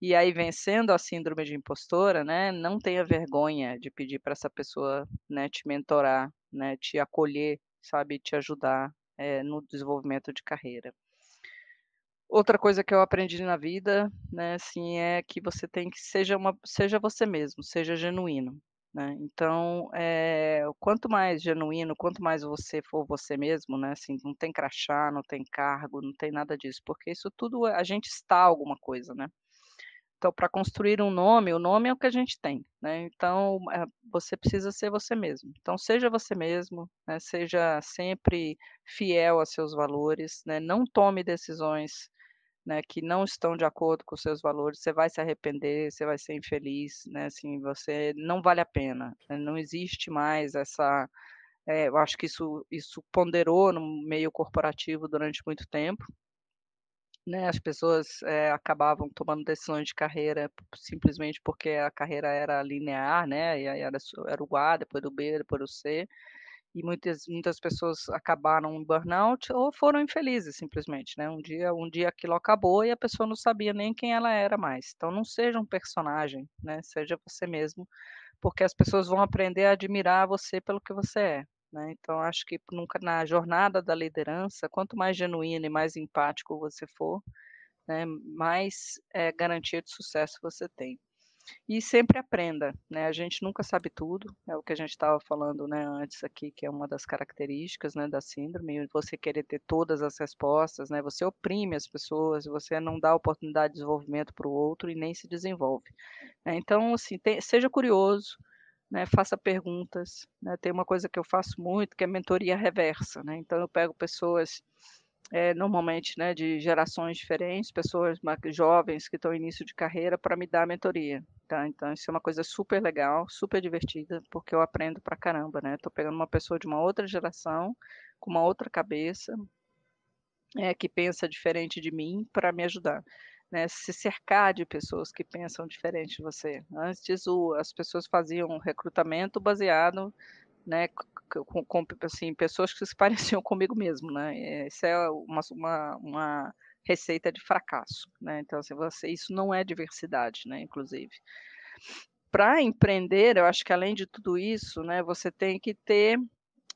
E aí, vencendo a síndrome de impostora, né, não tenha vergonha de pedir para essa pessoa né, te mentorar, né, te acolher, sabe, te ajudar é, no desenvolvimento de carreira. Outra coisa que eu aprendi na vida, né, assim, é que você tem que seja uma, seja você mesmo, seja genuíno, né? Então, é, quanto mais genuíno, quanto mais você for você mesmo, né? Assim, não tem crachá, não tem cargo, não tem nada disso, porque isso tudo a gente está alguma coisa, né? Então, para construir um nome, o nome é o que a gente tem, né? Então, é, você precisa ser você mesmo. Então, seja você mesmo, né? seja sempre fiel a seus valores, né? Não tome decisões né, que não estão de acordo com seus valores, você vai se arrepender, você vai ser infeliz, né, assim, você não vale a pena, né, não existe mais essa, é, eu acho que isso, isso ponderou no meio corporativo durante muito tempo, né, as pessoas é, acabavam tomando decisões de carreira simplesmente porque a carreira era linear, né, era, era o A, depois do B, depois do C, e muitas muitas pessoas acabaram em burnout ou foram infelizes simplesmente, né? Um dia um dia aquilo acabou e a pessoa não sabia nem quem ela era mais. Então não seja um personagem, né? Seja você mesmo, porque as pessoas vão aprender a admirar você pelo que você é. Né? Então, acho que nunca na jornada da liderança, quanto mais genuíno e mais empático você for, né, mais é, garantia de sucesso você tem e sempre aprenda, né? A gente nunca sabe tudo, é o que a gente estava falando, né, antes aqui, que é uma das características, né, da síndrome, você querer ter todas as respostas, né? Você oprime as pessoas, você não dá oportunidade de desenvolvimento para o outro e nem se desenvolve. Né? Então, assim, te, seja curioso, né, faça perguntas. Né? Tem uma coisa que eu faço muito, que é mentoria reversa. Né? Então, eu pego pessoas é, normalmente né, de gerações diferentes, pessoas jovens que estão no início de carreira, para me dar a mentoria. Tá? Então, isso é uma coisa super legal, super divertida, porque eu aprendo para caramba. Né? Estou pegando uma pessoa de uma outra geração, com uma outra cabeça, é, que pensa diferente de mim, para me ajudar. Né, se cercar de pessoas que pensam diferente de você. Antes, o, as pessoas faziam recrutamento baseado né, com, com, assim, pessoas que se pareciam comigo mesmo, né? Isso é uma, uma, uma receita de fracasso, né? Então, assim, você, isso não é diversidade, né? Inclusive. Para empreender, eu acho que além de tudo isso, né, você tem que ter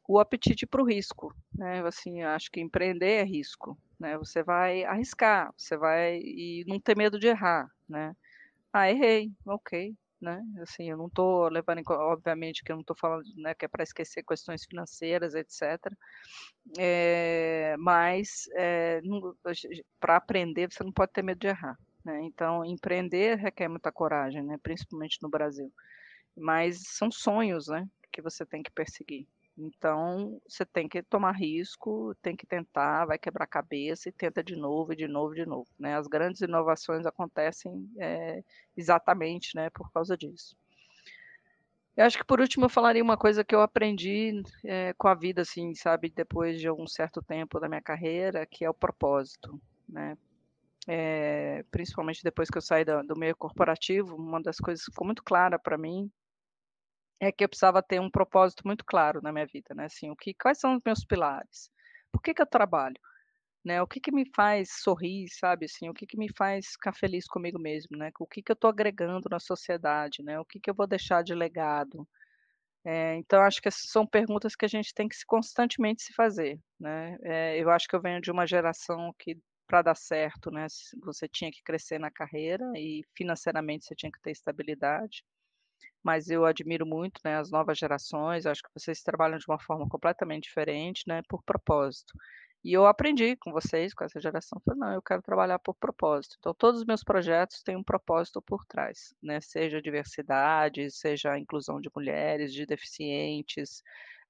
o apetite para o risco, né? Assim, acho que empreender é risco, né? Você vai arriscar, você vai e não ter medo de errar, né? Ah, errei, ok, né? Assim, eu não estou levando, obviamente, que eu não estou falando, né, que é para esquecer questões financeiras, etc. É, eh, mas é, eh, para aprender você não pode ter medo de errar, né? Então, empreender requer muita coragem, né? Principalmente no Brasil. Mas são sonhos, né? Que você tem que perseguir. Então, você tem que tomar risco, tem que tentar, vai quebrar a cabeça e tenta de novo, e de novo, de novo. Né? As grandes inovações acontecem é, exatamente né, por causa disso. Eu acho que por último eu falaria uma coisa que eu aprendi é, com a vida, assim, sabe, depois de um certo tempo da minha carreira, que é o propósito, né? É, principalmente depois que eu saí do, do meio corporativo, uma das coisas que ficou muito clara para mim é que eu precisava ter um propósito muito claro na minha vida, né? Assim, o que, quais são os meus pilares? Por que, que eu trabalho? Né? O que, que me faz sorrir, sabe? Assim, o que, que me faz ficar feliz comigo mesmo, né? O que, que eu estou agregando na sociedade, né? O que, que eu vou deixar de legado? É, então, acho que essas são perguntas que a gente tem que se, constantemente se fazer, né? É, eu acho que eu venho de uma geração que para dar certo, né? Você tinha que crescer na carreira e financeiramente você tinha que ter estabilidade mas eu admiro muito né, as novas gerações, acho que vocês trabalham de uma forma completamente diferente, né, por propósito. E eu aprendi com vocês, com essa geração, falei, não, eu quero trabalhar por propósito. Então, todos os meus projetos têm um propósito por trás, né? Seja diversidade, seja inclusão de mulheres, de deficientes,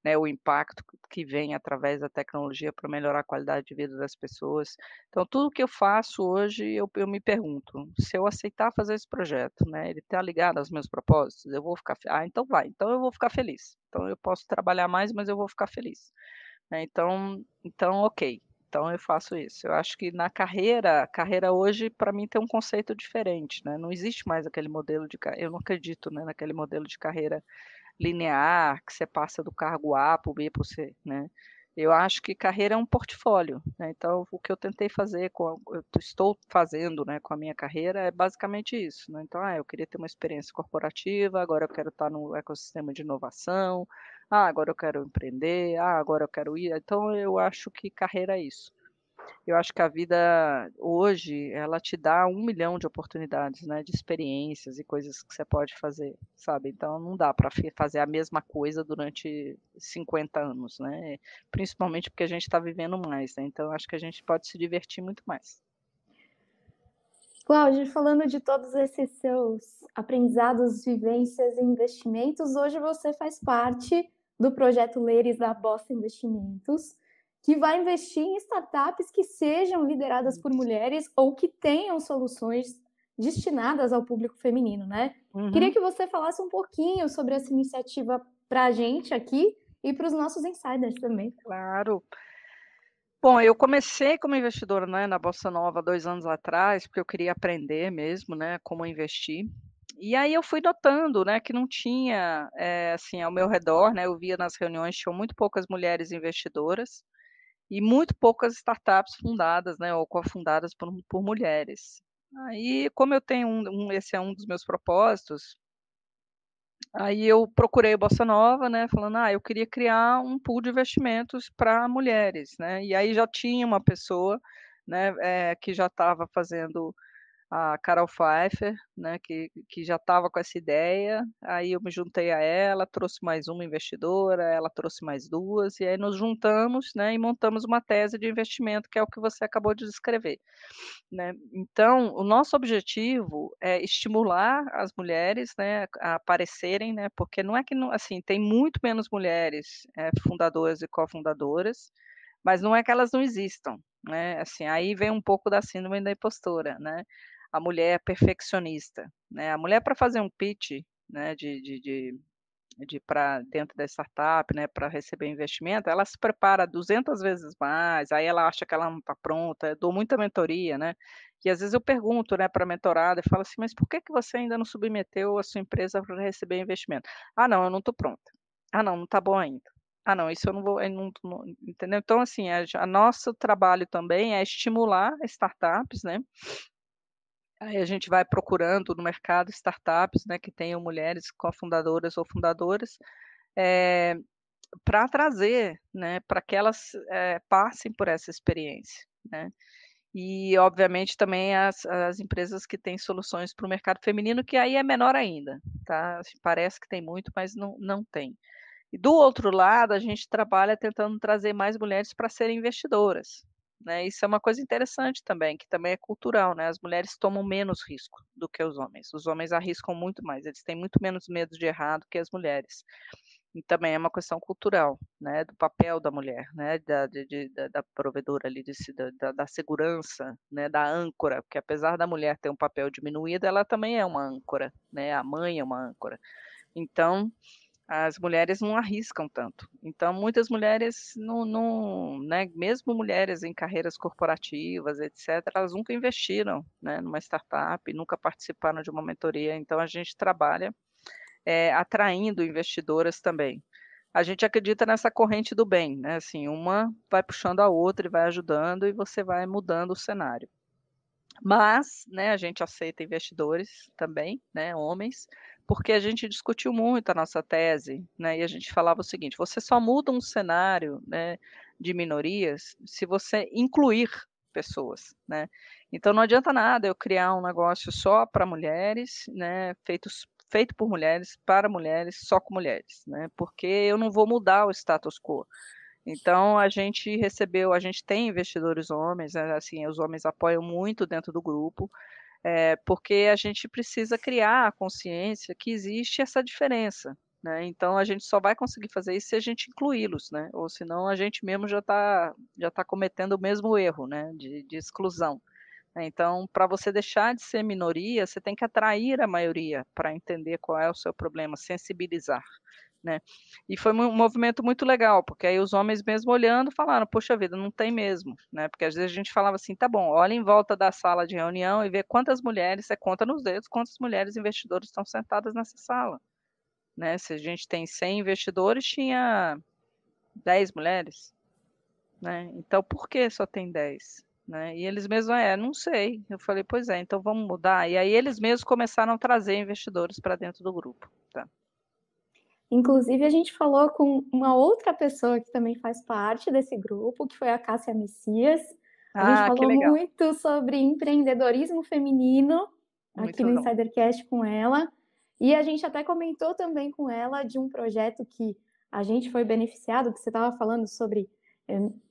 né, o impacto que vem através da tecnologia para melhorar a qualidade de vida das pessoas. Então, tudo que eu faço hoje, eu, eu me pergunto, se eu aceitar fazer esse projeto, né, ele está ligado aos meus propósitos, eu vou ficar, ah, então vai, então eu vou ficar feliz. Então, eu posso trabalhar mais, mas eu vou ficar feliz. Né, então, então, ok. Então eu faço isso. Eu acho que na carreira, carreira hoje para mim tem um conceito diferente, né? Não existe mais aquele modelo de eu não acredito, né, naquele modelo de carreira linear, que você passa do cargo A para o B para o C, né? Eu acho que carreira é um portfólio, né? Então, o que eu tentei fazer, com a, estou fazendo, né, com a minha carreira é basicamente isso, né? Então, ah, eu queria ter uma experiência corporativa, agora eu quero estar no ecossistema de inovação, ah, agora eu quero empreender, ah, agora eu quero ir. Então, eu acho que carreira é isso. Eu acho que a vida hoje, ela te dá um milhão de oportunidades, né? De experiências e coisas que você pode fazer, sabe? Então não dá para fazer a mesma coisa durante 50 anos, né? Principalmente porque a gente está vivendo mais, né? Então acho que a gente pode se divertir muito mais. Cláudio, falando de todos esses seus aprendizados, vivências e investimentos, hoje você faz parte do projeto Leres da Bossa Investimentos, que vai investir em startups que sejam lideradas por mulheres ou que tenham soluções destinadas ao público feminino, né? Uhum. Queria que você falasse um pouquinho sobre essa iniciativa para a gente aqui e para os nossos insiders também. Claro. Bom, eu comecei como investidora né, na Bossa Nova dois anos atrás, porque eu queria aprender mesmo, né, como investir. E aí eu fui notando, né, que não tinha, é, assim, ao meu redor, né, eu via nas reuniões tinham muito poucas mulheres investidoras e muito poucas startups fundadas, né, ou cofundadas por, por mulheres. Aí, como eu tenho um, um, esse é um dos meus propósitos, aí eu procurei o Bossa Nova, né, falando, ah, eu queria criar um pool de investimentos para mulheres, né, e aí já tinha uma pessoa, né, é, que já estava fazendo a Carol Pfeiffer, né, que, que já estava com essa ideia, aí eu me juntei a ela, trouxe mais uma investidora, ela trouxe mais duas, e aí nos juntamos né, e montamos uma tese de investimento, que é o que você acabou de descrever. Né? Então, o nosso objetivo é estimular as mulheres né, a aparecerem, né, porque não é que, não, assim, tem muito menos mulheres é, fundadoras e cofundadoras, mas não é que elas não existam, né? Assim, aí vem um pouco da síndrome da impostora, né? a mulher é perfeccionista. Né? A mulher, para fazer um pitch né, de, de, de, de para dentro da startup, né, para receber investimento, ela se prepara 200 vezes mais, aí ela acha que ela não está pronta, eu dou muita mentoria, né? E às vezes eu pergunto, né, para a mentorada, e falo assim, mas por que, que você ainda não submeteu a sua empresa para receber investimento? Ah, não, eu não estou pronta. Ah, não, não está bom ainda. Ah, não, isso eu não vou, eu não, não, entendeu? Então, assim, a, a nosso trabalho também é estimular startups, né, Aí a gente vai procurando no mercado startups né, que tenham mulheres cofundadoras ou fundadoras é, eh, para trazer, né, para que elas é, passem por essa experiência. Né? E, obviamente, também as, as empresas que têm soluções para o mercado feminino, que aí é menor ainda. Tá? Assim, parece que tem muito, mas não, não tem. E do outro lado, a gente trabalha tentando trazer mais mulheres para serem investidoras. Né? Isso é uma coisa interessante também, que também é cultural, né? As mulheres tomam menos risco do que os homens. Os homens arriscam muito mais, eles têm muito menos medo de errar do que as mulheres. E também é uma questão cultural, né? Do papel da mulher, né? Da, de, de, da, provedora ali, de, da, da, segurança, né? Da âncora, porque apesar da mulher ter um papel diminuído, ela também é uma âncora, né? A mãe é uma âncora. Então, as mulheres não arriscam tanto. Então, muitas mulheres, não, não, né, mesmo mulheres em carreiras corporativas, etc., elas nunca investiram né, numa startup, nunca participaram de uma mentoria. Então, a gente trabalha é, atraindo investidoras também. A gente acredita nessa corrente do bem, né? Assim, uma vai puxando a outra e vai ajudando e você vai mudando o cenário. Mas, né, a gente aceita investidores também, né, homens, porque a gente discutiu muito a nossa tese, né, e a gente falava o seguinte: você só muda um cenário né, de minorias se você incluir pessoas, né? Então não adianta nada eu criar um negócio só para mulheres, né, feito, feito por mulheres, para mulheres, só com mulheres, né? Porque eu não vou mudar o status quo. Então a gente recebeu, a gente tem investidores homens, né, assim, os homens apoiam muito dentro do grupo é, porque a gente precisa criar a consciência que existe essa diferença. Né? Então a gente só vai conseguir fazer isso se a gente incluí-los, né? ou senão a gente mesmo já está já tá cometendo o mesmo erro né? de, de exclusão. Né, então, para você deixar de ser minoria, você tem que atrair a maioria para entender qual é o seu problema, sensibilizar né? E foi um movimento muito legal, porque aí os homens mesmo olhando falaram, poxa vida, não tem mesmo, né? Porque às vezes a gente falava assim, tá bom, olha em volta da sala de reunião e vê quantas mulheres, você conta nos dedos, quantas mulheres investidoras estão sentadas nessa sala, né? Se a gente tem 100 investidores, tinha 10 mulheres, né? Então, por que só tem 10? Né? E eles mesmos, é, não sei. Eu falei, pois é, então vamos mudar. E aí eles mesmos começaram a trazer investidores para dentro do grupo. Tá? Inclusive, a gente falou com uma outra pessoa que também faz parte desse grupo, que foi a Cássia Messias. A gente ah, falou muito sobre empreendedorismo feminino muito aqui no Insidercast com ela. E a gente até comentou também com ela de um projeto que a gente foi beneficiado, que você estava falando sobre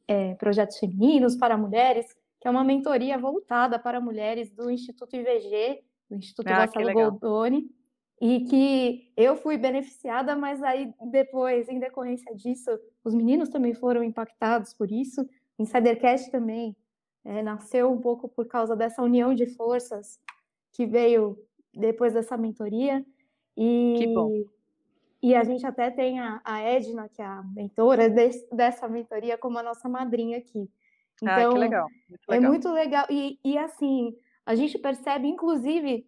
é, projetos femininos para mulheres, que é uma mentoria voltada para mulheres do Instituto IVG, do Instituto ah, Gonçalo Goldoni e que eu fui beneficiada, mas aí depois, em decorrência disso, os meninos também foram impactados por isso. Insidercast também é, nasceu um pouco por causa dessa união de forças que veio depois dessa mentoria. E, que bom. E a gente até tem a, a Edna, que é a mentora desse, dessa mentoria, como a nossa madrinha aqui. Então, ah, que então, legal. Muito é legal. É muito legal. E, e assim, a gente percebe, inclusive,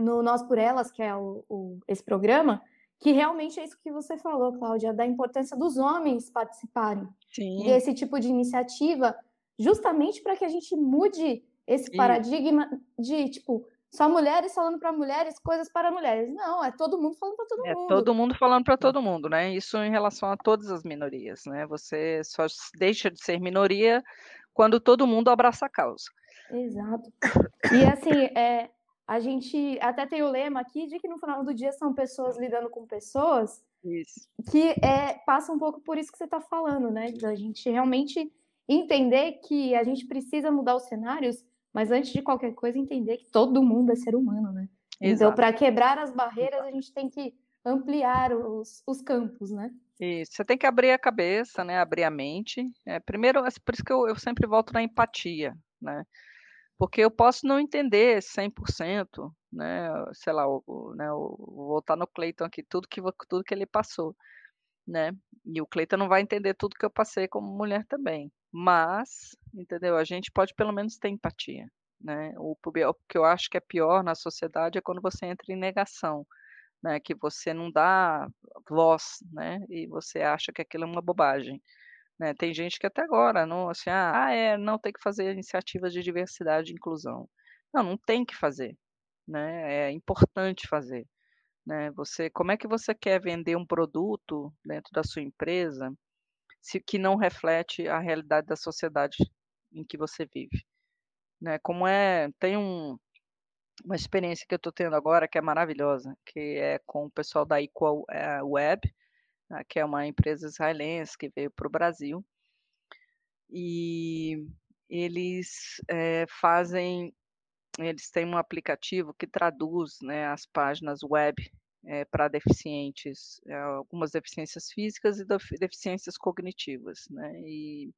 no Nós por Elas, que é o, o, esse programa, que realmente é isso que você falou, Cláudia, da importância dos homens participarem Sim. desse tipo de iniciativa, justamente para que a gente mude esse paradigma de, tipo, só mulheres falando para mulheres, coisas para mulheres. Não, é todo mundo falando para todo é mundo. É todo mundo falando para todo mundo, né? Isso em relação a todas as minorias, né? Você só deixa de ser minoria quando todo mundo abraça a causa. Exato. E assim, é, a gente até tem o lema aqui de que no final do dia são pessoas lidando com pessoas, isso. que é, passa um pouco por isso que você está falando, né? Da gente realmente entender que a gente precisa mudar os cenários, mas antes de qualquer coisa, entender que todo mundo é ser humano, né? Então, Exato. Então, para quebrar as barreiras, a gente tem que ampliar os, os campos, né? Isso, você tem que abrir a cabeça, né? Abrir a mente. É, primeiro, é por isso que eu, eu sempre volto na empatia, né? porque eu posso não entender 100%, né, sei lá, o, o, né, o, voltar no Cleiton aqui, tudo que, tudo que ele passou, né, e o Cleiton não vai entender tudo que eu passei como mulher também, mas, entendeu, a gente pode pelo menos ter empatia, né, o, o que eu acho que é pior na sociedade é quando você entra em negação, né, que você não dá voz, né, e você acha que aquilo é uma bobagem, né? Tem gente que até agora não, assim, ah, ah é, não tem que fazer iniciativas de diversidade e inclusão. Não, não tem que fazer, né? É importante fazer, né? Você, como é que você quer vender um produto dentro da sua empresa se que não reflete a realidade da sociedade em que você vive, né? Como é, tem um uma experiência que eu estou tendo agora que é maravilhosa, que é com o pessoal da Equal eh, Web, né, que é uma empresa israelense que veio para o Brasil. E eles é, fazem, eles têm um aplicativo que traduz né, as páginas web é, para deficientes, é, algumas deficiências físicas e deficiências cognitivas. Né? E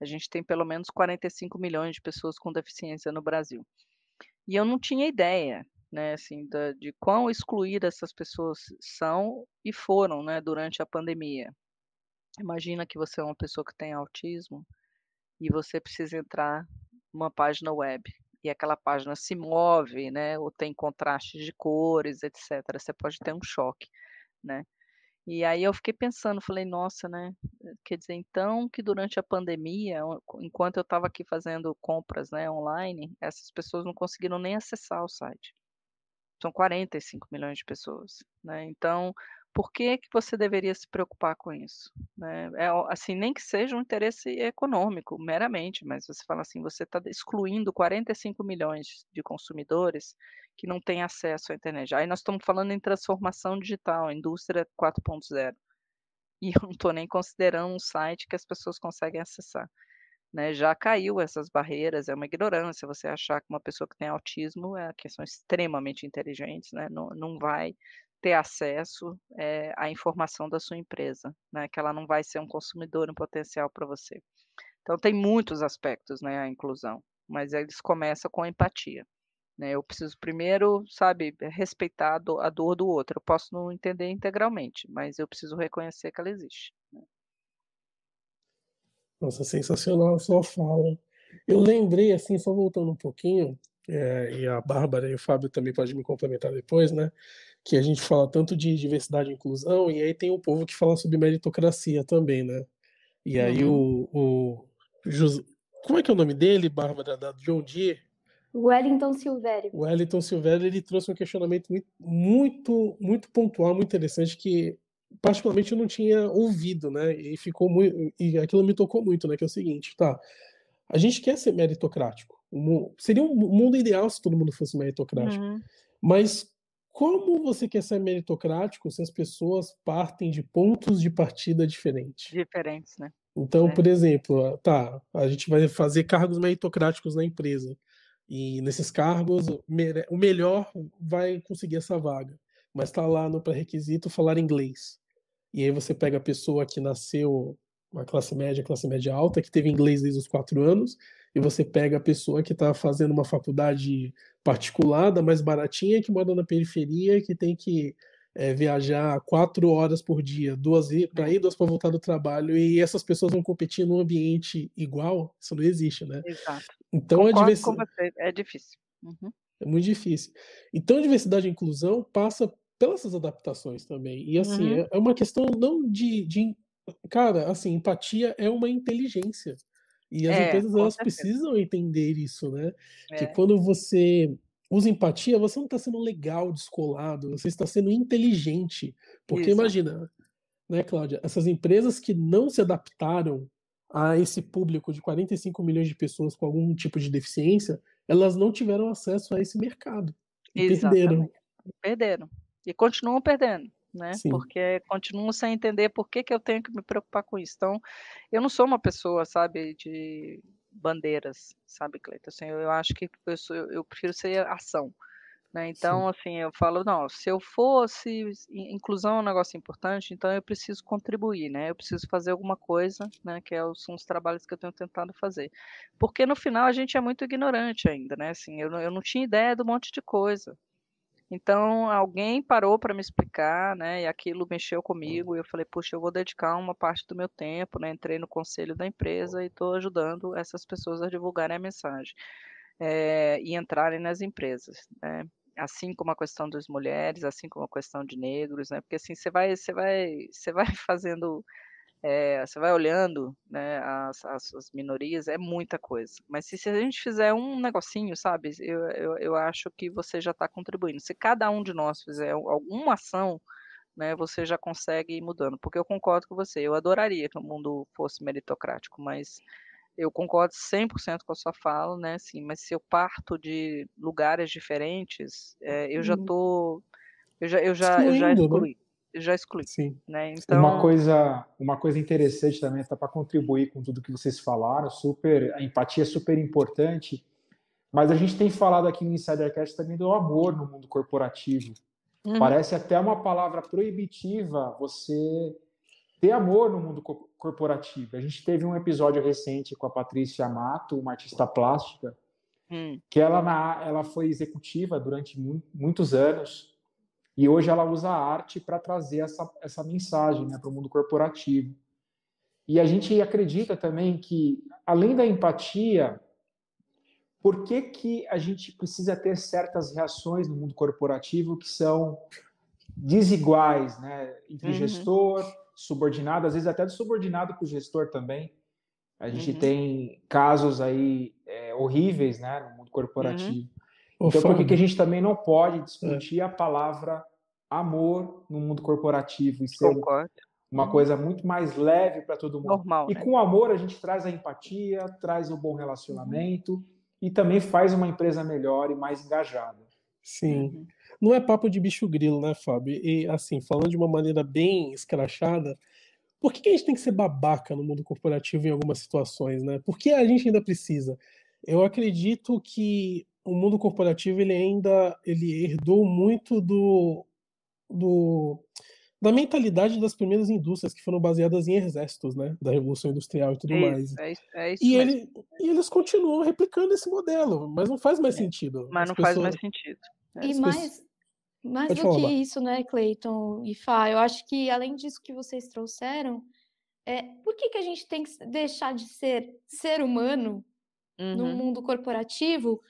a gente tem pelo menos 45 milhões de pessoas com deficiência no Brasil. E eu não tinha ideia né, assim, da, de quão excluídas essas pessoas são e foram, né, durante a pandemia. Imagina que você é uma pessoa que tem autismo e você precisa entrar numa página web e aquela página se move, né, ou tem contrastes de cores, etc. Você pode ter um choque, né? E aí eu fiquei pensando, falei, nossa, né? Quer dizer, então que durante a pandemia, enquanto eu estava aqui fazendo compras né, online, essas pessoas não conseguiram nem acessar o site são 45 milhões de pessoas. Né? Então, por que, que você deveria se preocupar com isso? Né? É, assim, nem que seja um interesse econômico, meramente, mas você fala assim, você está excluindo 45 milhões de consumidores que não têm acesso à internet. Aí nós estamos falando em transformação digital, indústria 4.0. E eu não estou nem considerando um site que as pessoas conseguem acessar né, já caiu essas barreiras, é uma ignorância você achar que uma pessoa que tem autismo, é, que são extremamente inteligentes, né, não, não vai ter acesso é, à informação da sua empresa, né, que ela não vai ser um consumidor, um potencial para você. Então, tem muitos aspectos né, a inclusão, mas eles começam com a empatia. Né? Eu preciso primeiro, sabe, respeitar a dor do outro. Eu posso não entender integralmente, mas eu preciso reconhecer que ela existe. Nossa, sensacional sua fala. Eu lembrei, assim, só voltando um pouquinho, é, e a Bárbara e o Fábio também podem me complementar depois, né? Que a gente fala tanto de diversidade e inclusão, e aí tem o povo que fala sobre meritocracia também, né? E aí uhum. o, o José... Como é que é o nome dele, Bárbara? Da John Deere? Wellington Silvério. Wellington Silvério, ele trouxe um questionamento muito, muito, muito pontual, muito interessante, que particularmente eu não tinha ouvido, né? E ficou muito, e aquilo me tocou muito, né? Que é o seguinte, tá? A gente quer ser meritocrático. seria um mundo ideal se todo mundo fosse meritocrático. Uhum. Mas como você quer ser meritocrático se as pessoas partem de pontos de partida diferentes? Diferentes, né? Então, é. por exemplo, tá, a gente vai fazer cargos meritocráticos na empresa. E nesses cargos, o melhor vai conseguir essa vaga mas está lá no pré-requisito falar inglês. E aí você pega a pessoa que nasceu uma classe média, classe média alta, que teve inglês desde os quatro anos, e você pega a pessoa que está fazendo uma faculdade particular, da mais baratinha, que mora na periferia, que tem que é, viajar quatro horas por dia, duas para ir, duas para voltar do trabalho, e essas pessoas vão competir num ambiente igual, isso não existe, né? Exato. Então Concordo a diversidade. É difícil. Uhum. É muito difícil. Então, diversidade e inclusão passa pelas adaptações também. E assim, uhum. é uma questão não de, de. Cara, assim, empatia é uma inteligência. E as é, empresas elas precisam entender isso, né? É. Que quando você usa empatia, você não está sendo legal, descolado, você está sendo inteligente. Porque isso. imagina, né, Cláudia, essas empresas que não se adaptaram a esse público de 45 milhões de pessoas com algum tipo de deficiência, elas não tiveram acesso a esse mercado. E perderam. Perderam. E continuam perdendo. Né? Porque continuam sem entender por que, que eu tenho que me preocupar com isso. Então, eu não sou uma pessoa, sabe, de bandeiras, sabe, Cleiton? Assim, eu, eu, acho que eu, sou, eu prefiro ser ação. Né? Então, Sim. assim, eu falo, não, se eu fosse. Inclusão é um negócio importante, então eu preciso contribuir, né? Eu preciso fazer alguma coisa, né? Que é são os trabalhos que eu tenho tentado fazer. Porque no final a gente é muito ignorante ainda, né? Assim, eu, eu não tinha ideia do monte de coisa. Então, alguém parou para me explicar, né? E aquilo mexeu comigo. E eu falei, puxa, eu vou dedicar uma parte do meu tempo, né? Entrei no conselho da empresa e estou ajudando essas pessoas a divulgarem a mensagem é, e entrarem nas empresas, né? Assim como a questão das mulheres, assim como a questão de negros, né? Porque assim, você vai, você vai, você vai fazendo é, você vai olhando né, as, as, as, minorias, é muita coisa. Mas se, se, a gente fizer um negocinho, sabe, eu, eu, eu acho que você já está contribuindo. Se cada um de nós fizer alguma ação, né, você já consegue ir mudando. Porque eu concordo com você, eu adoraria que o mundo fosse meritocrático, mas eu concordo 100% com a sua fala, né, assim, mas se eu parto de lugares diferentes, é, eu já uhum. tô, eu já, eu já, Excluindo, eu já excluí. Né? já excluí. Sim. Né? Então... Uma, coisa, uma coisa interessante também, tá para contribuir com tudo que vocês falaram, super, a empatia é super importante, mas a gente tem falado aqui no Insidercast também do amor no mundo corporativo. Uhum. Parece até uma palavra proibitiva você ter amor no mundo co corporativo. A gente teve um episódio recente com a Patrícia Mato, uma artista plástica, hum. que ela, na, ela foi executiva durante mu muitos anos e hoje ela usa a arte para trazer essa, essa mensagem né, para o mundo corporativo. E a gente acredita também que, além da empatia, por que, que a gente precisa ter certas reações no mundo corporativo que são desiguais né, entre uhum. gestor, subordinado, às vezes até do subordinado para o gestor também. A gente uhum. tem casos aí é, horríveis né, no mundo corporativo. Uhum então, por que, a gente também não pode discutir é. a palavra amor no mundo corporativo e ser Concordo. uma coisa muito mais leve para todo mundo? Normal, e né? com amor a gente traz a empatia, traz o bom relacionamento uhum. e também faz uma empresa melhor e mais engajada. Sim. Uhum. Não é papo de bicho grilo, né, Fábio? E, assim, falando de uma maneira bem escrachada, por que a gente tem que ser babaca no mundo corporativo em algumas situações, né? Por que a gente ainda precisa? Eu acredito que o mundo corporativo ele ainda ele herdou muito do, do da mentalidade das primeiras indústrias que foram baseadas em exércitos, né? Da Revolução Industrial e tudo mais. é isso, é isso e, ele, e, eles continuam replicando esse modelo, mas não faz mais é, sentido. Mas As não pessoas... faz mais sentido. É e As mais, pessoas... mais do falar, que lá. isso, né, Cleiton e Fá, eu acho que além disso que vocês trouxeram, é, por que, que a gente tem que deixar de ser ser humano uhum. no mundo corporativo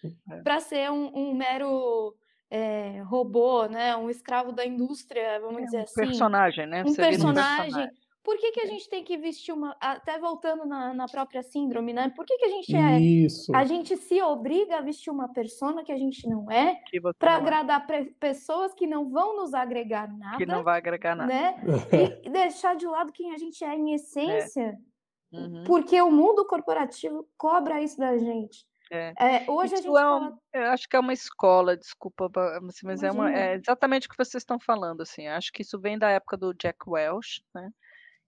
para ser um, um mero é, robô, né? Um escravo da indústria, vamos é, dizer um assim. Personagem, né? Um personagem. um personagem. Por que, que a é. gente tem que vestir uma. Até voltando na, na própria síndrome, né? Por que, que a gente é. Isso. A gente se obriga a vestir uma persona que a gente não é, para é. agradar pessoas que não vão nos agregar nada. Que não vai agregar nada. Né? e deixar de lado quem a gente é em é. essência. É. Uhum. Porque o mundo corporativo cobra isso da gente. É. É, hoje isso a gente. É um, fala... Eu acho que é uma escola, desculpa, mas Imagina. é, uma, é exatamente o que vocês estão falando. Assim, acho que isso vem da época do Jack Welch, né?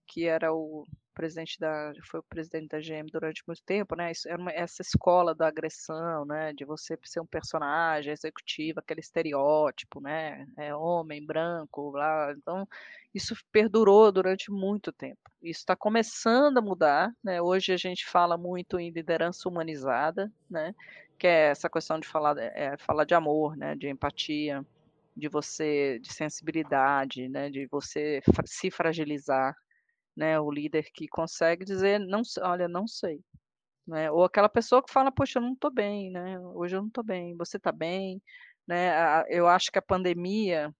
que era o presidente da foi o presidente da GM durante muito tempo, né? Isso, era é uma, essa escola da agressão, né? De você ser um personagem executivo, aquele estereótipo, né? É homem branco, lá. Então isso perdurou durante muito tempo. Isso está começando a mudar, né? Hoje a gente fala muito em liderança humanizada, né? Que é essa questão de falar, é, falar de amor, né? De empatia, de você, de sensibilidade, né? De você se fragilizar né? O líder que consegue dizer, não, olha, não sei. Né? Ou aquela pessoa que fala, poxa, eu não estou bem, né? Hoje eu não estou bem, você está bem, né? Eu acho que a pandemia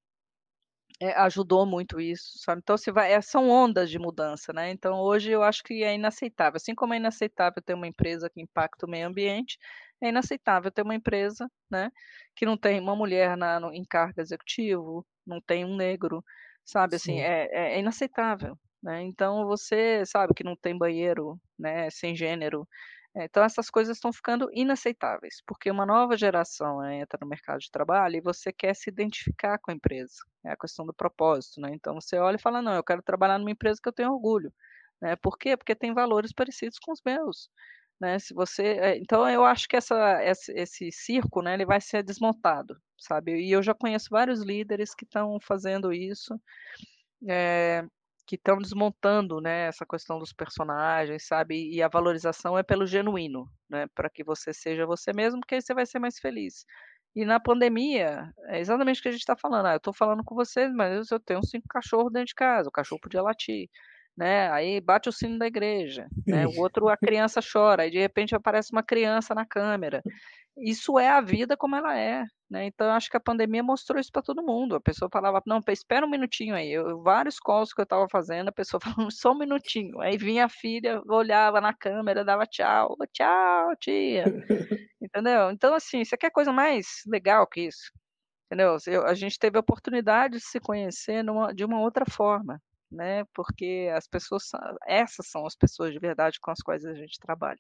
é, ajudou muito isso, sabe? Então se vai, é, são ondas de mudança, né? Então hoje eu acho que é inaceitável, assim como é inaceitável ter uma empresa que impacta o meio ambiente, é inaceitável ter uma empresa, né, que não tem uma mulher na, no, em cargo executivo, não tem um negro, sabe? Assim, é, é, é inaceitável, né? Então você sabe que não tem banheiro, né, sem gênero. Eh, então essas coisas estão ficando inaceitáveis, porque uma nova geração né, entra no mercado de trabalho e você quer se identificar com a empresa. É a questão do propósito, né? Então você olha e fala: "Não, eu quero trabalhar numa empresa que eu tenho orgulho". Né? Por quê? Porque tem valores parecidos com os meus. Né, se você, eh, então eu acho que essa, esse, esse circo, né, ele vai ser desmontado, sabe? E eu já conheço vários líderes que estão fazendo isso. É, que estão desmontando né, essa questão dos personagens, sabe? E a valorização é pelo genuíno, né? Para que você seja você mesmo, porque aí você vai ser mais feliz. E na pandemia, é exatamente o que a gente está falando. Ah, eu estou falando com vocês, mas eu tenho cinco cachorros dentro de casa, o cachorro podia latir. Né? Aí bate o sino da igreja, né? O outro a criança chora, aí de repente aparece uma criança na câmera isso é a vida como ela é. Né? Então, acho que a pandemia mostrou isso para todo mundo. A pessoa falava, não, espera um minutinho aí. Eu, vários calls que eu estava fazendo, a pessoa falava, só um minutinho. Aí vinha a filha, olhava na câmera, dava tchau, tchau, tia. Entendeu? Então, assim, isso aqui é coisa mais legal que isso. Entendeu? Eu, a gente teve a oportunidade de se conhecer numa, de uma outra forma, né? Porque as pessoas, essas são as pessoas de verdade com as quais a gente trabalha.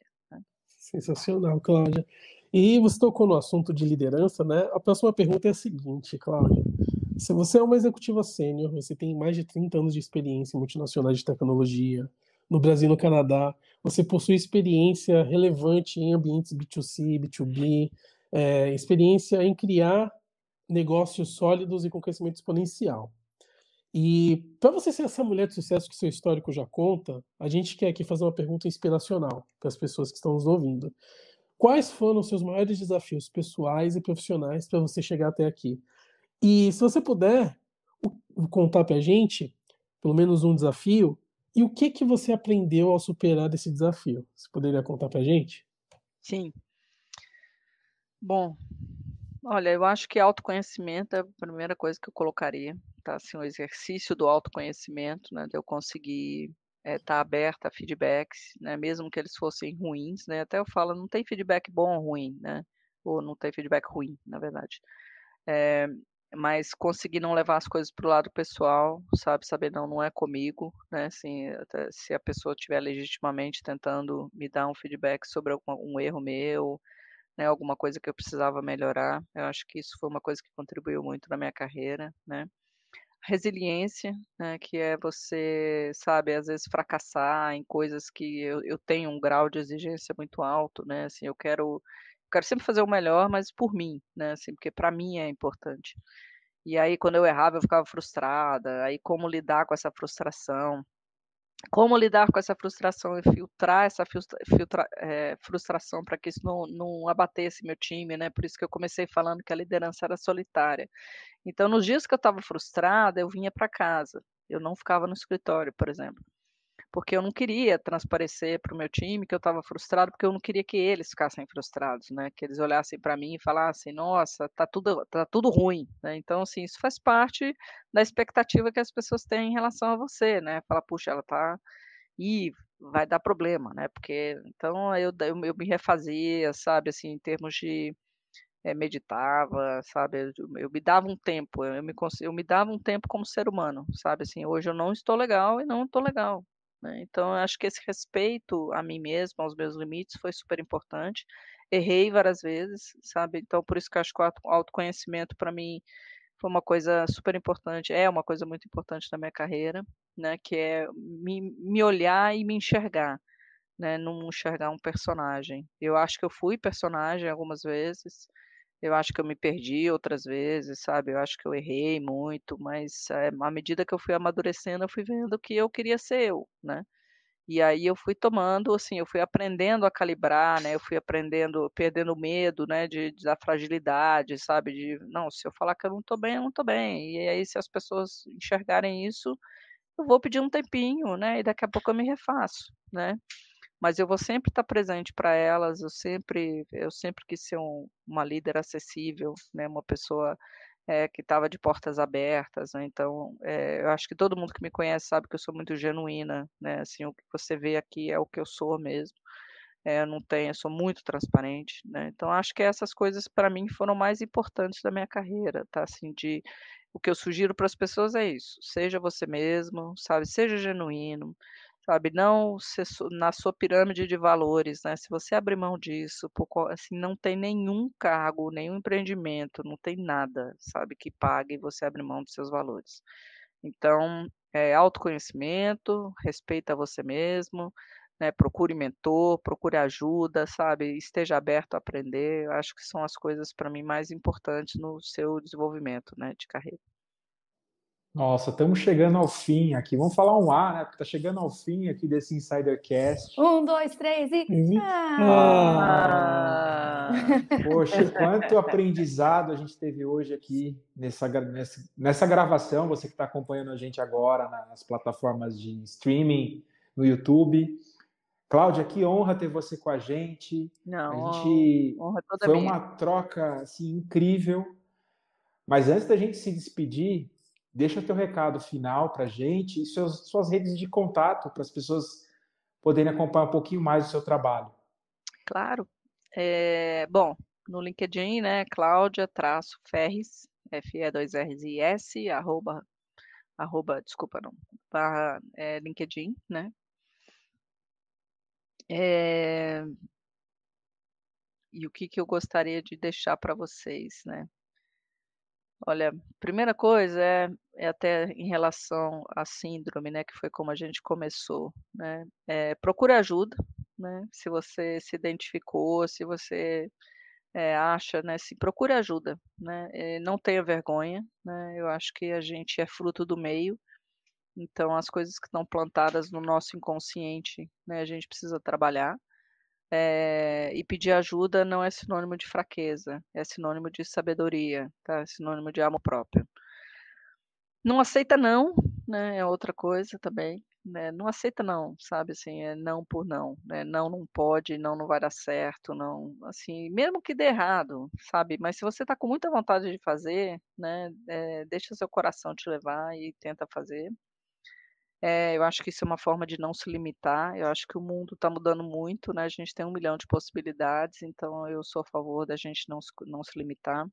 Sensacional, Cláudia. E você tocou no assunto de liderança, né? A próxima pergunta é a seguinte, Cláudia. Se você é uma executiva sênior, você tem mais de 30 anos de experiência em multinacionais de tecnologia, no Brasil e no Canadá, você possui experiência relevante em ambientes B2C, B2B, é, experiência em criar negócios sólidos e com crescimento exponencial. E para você ser essa mulher de sucesso que seu histórico já conta, a gente quer aqui fazer uma pergunta inspiracional para as pessoas que estão nos ouvindo. Quais foram os seus maiores desafios pessoais e profissionais para você chegar até aqui? E se você puder contar para a gente, pelo menos um desafio, e o que que você aprendeu ao superar esse desafio? Você poderia contar para a gente? Sim. Bom, olha, eu acho que autoconhecimento é a primeira coisa que eu colocaria tá? Assim, o exercício do autoconhecimento, né? De eu conseguir estar eh, é, tá aberta a feedbacks, né? Mesmo que eles fossem ruins, né? Até eu falo, não tem feedback bom ou ruim, né? Ou não tem feedback ruim, na verdade. É, mas conseguir não levar as coisas para o lado pessoal, sabe? Saber não, não é comigo, né? Assim, se a pessoa estiver legitimamente tentando me dar um feedback sobre algum um erro meu, né? Alguma coisa que eu precisava melhorar, eu acho que isso foi uma coisa que contribuiu muito na minha carreira, né? resiliência, né, que é você, sabe, às vezes fracassar em coisas que eu, eu tenho um grau de exigência muito alto, né, assim, eu quero, eu quero sempre fazer o melhor, mas por mim, né, assim, porque para mim é importante. E aí, quando eu errava, eu ficava frustrada, aí como lidar com essa frustração, como lidar com essa frustração e filtrar essa filtra, é, frustração para que isso não, não abatesse meu time, né? Por isso que eu comecei falando que a liderança era solitária. Então, nos dias que eu estava frustrada, eu vinha para casa. Eu não ficava no escritório, por exemplo porque eu não queria transparecer para o meu time que eu estava frustrado, porque eu não queria que eles ficassem frustrados, né? Que eles olhassem para mim e falassem, nossa, tá tudo, tá tudo ruim, né? Então, assim, isso faz parte da expectativa que as pessoas têm em relação a você, né? Fala, puxa, ela tá. Ih, vai dar problema, né? Porque então eu, eu, eu me refazia, sabe, assim, em termos de é, meditava, sabe, eu, eu, me dava um tempo, eu me eu me dava um tempo como ser humano, sabe, assim, hoje eu não estou legal e não estou legal, né? Então, acho que esse respeito a mim mesma, aos meus limites, foi super importante. Errei várias vezes, sabe? Então, por isso que acho que o autoconhecimento, para mim, foi uma coisa super importante, é uma coisa muito importante na minha carreira, né? Que é me, me olhar e me enxergar, né? Não enxergar um personagem. Eu acho que eu fui personagem algumas vezes, eu acho que eu me perdi outras vezes, sabe? Eu acho que eu errei muito, mas eh, à medida que eu fui amadurecendo, eu fui vendo que eu queria ser eu, né? E aí eu fui tomando, assim, eu fui aprendendo a calibrar, né? Eu fui aprendendo, perdendo o medo, né? De, de- da fragilidade, sabe? De, não, se eu falar que eu não tô bem, eu não tô bem. E aí, se as pessoas enxergarem isso, eu vou pedir um tempinho, né? E daqui a pouco eu me refaço, né? mas eu vou sempre estar tá presente para elas, eu sempre, eu sempre quis ser um, uma líder acessível, né, uma pessoa é, que estava de portas abertas, né? então é, eu acho que todo mundo que me conhece sabe que eu sou muito genuína, né, assim, o que você vê aqui é o que eu sou mesmo, é, eu não tenho, eu sou muito transparente, né, então acho que essas coisas para mim foram mais importantes da minha carreira, tá, assim, de o que eu sugiro para as pessoas é isso, seja você mesmo, sabe, seja genuíno, sabe? Não se, na sua pirâmide de valores, né? Se você abrir mão disso, por, assim, não tem nenhum cargo, nenhum empreendimento, não tem nada, sabe, que pague você abrir mão dos seus valores. Então, é autoconhecimento, respeita você mesmo, né? Procure mentor, procure ajuda, sabe? Esteja aberto a aprender. acho que são as coisas para mim mais importantes no seu desenvolvimento, né, de carreira. Nossa, estamos chegando ao fim aqui. Vamos falar um A, né? Porque está chegando ao fim aqui desse Insidercast. Um, dois, três e. Ah! ah! Poxa, quanto aprendizado a gente teve hoje aqui nessa, nessa, gravação. Você que está acompanhando a gente agora nas plataformas de streaming, no YouTube. Cláudia, que honra ter você com a gente. Não, a gente honra toda foi minha. uma troca assim, incrível. Mas antes da gente se despedir, Deixa o teu recado final para a gente e suas, suas redes de contato para as pessoas poderem acompanhar um pouquinho mais o seu trabalho. Claro. É, bom, no LinkedIn, né, Cláudia-Ferris, F-E-2-R-I-S, arroba, arroba, desculpa, não, barra é, LinkedIn, né? É, e o que, que eu gostaria de deixar para vocês, né? Olha, primeira coisa é, é até em relação à síndrome, né, que foi como a gente começou, né, é, eh, procure ajuda, né, se você se identificou, se você é, acha, né, se procure ajuda, né, eh, não tenha vergonha, né, eu acho que a gente é fruto do meio, então as coisas que estão plantadas no nosso inconsciente, né, a gente precisa trabalhar, é, e pedir ajuda não é sinônimo de fraqueza, é sinônimo de sabedoria, tá? é sinônimo de amor próprio. Não aceita não, né? É outra coisa também. Né? Não aceita não, sabe assim, é não por não, né? Não não pode, não não vai dar certo, não, assim, mesmo que dê errado, sabe? Mas se você está com muita vontade de fazer, né? É, deixa seu coração te levar e tenta fazer. É, eu acho que isso é uma forma de não se limitar. Eu acho que o mundo está mudando muito, né? A gente tem um milhão de possibilidades, então eu sou a favor da gente não se, não se limitar.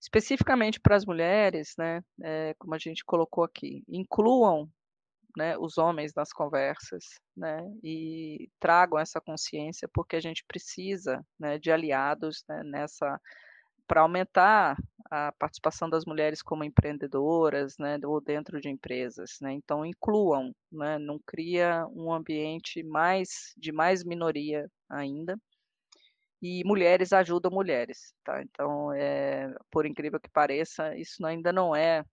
Especificamente para as mulheres, né? É, como a gente colocou aqui, incluam né, os homens nas conversas, né? E tragam essa consciência porque a gente precisa né, de aliados né, nessa para aumentar a participação das mulheres como empreendedoras, né, ou dentro de empresas, né? Então incluam, né? Não cria um ambiente mais de mais minoria ainda. E mulheres ajudam mulheres, tá? Então, é, por incrível que pareça, isso ainda não é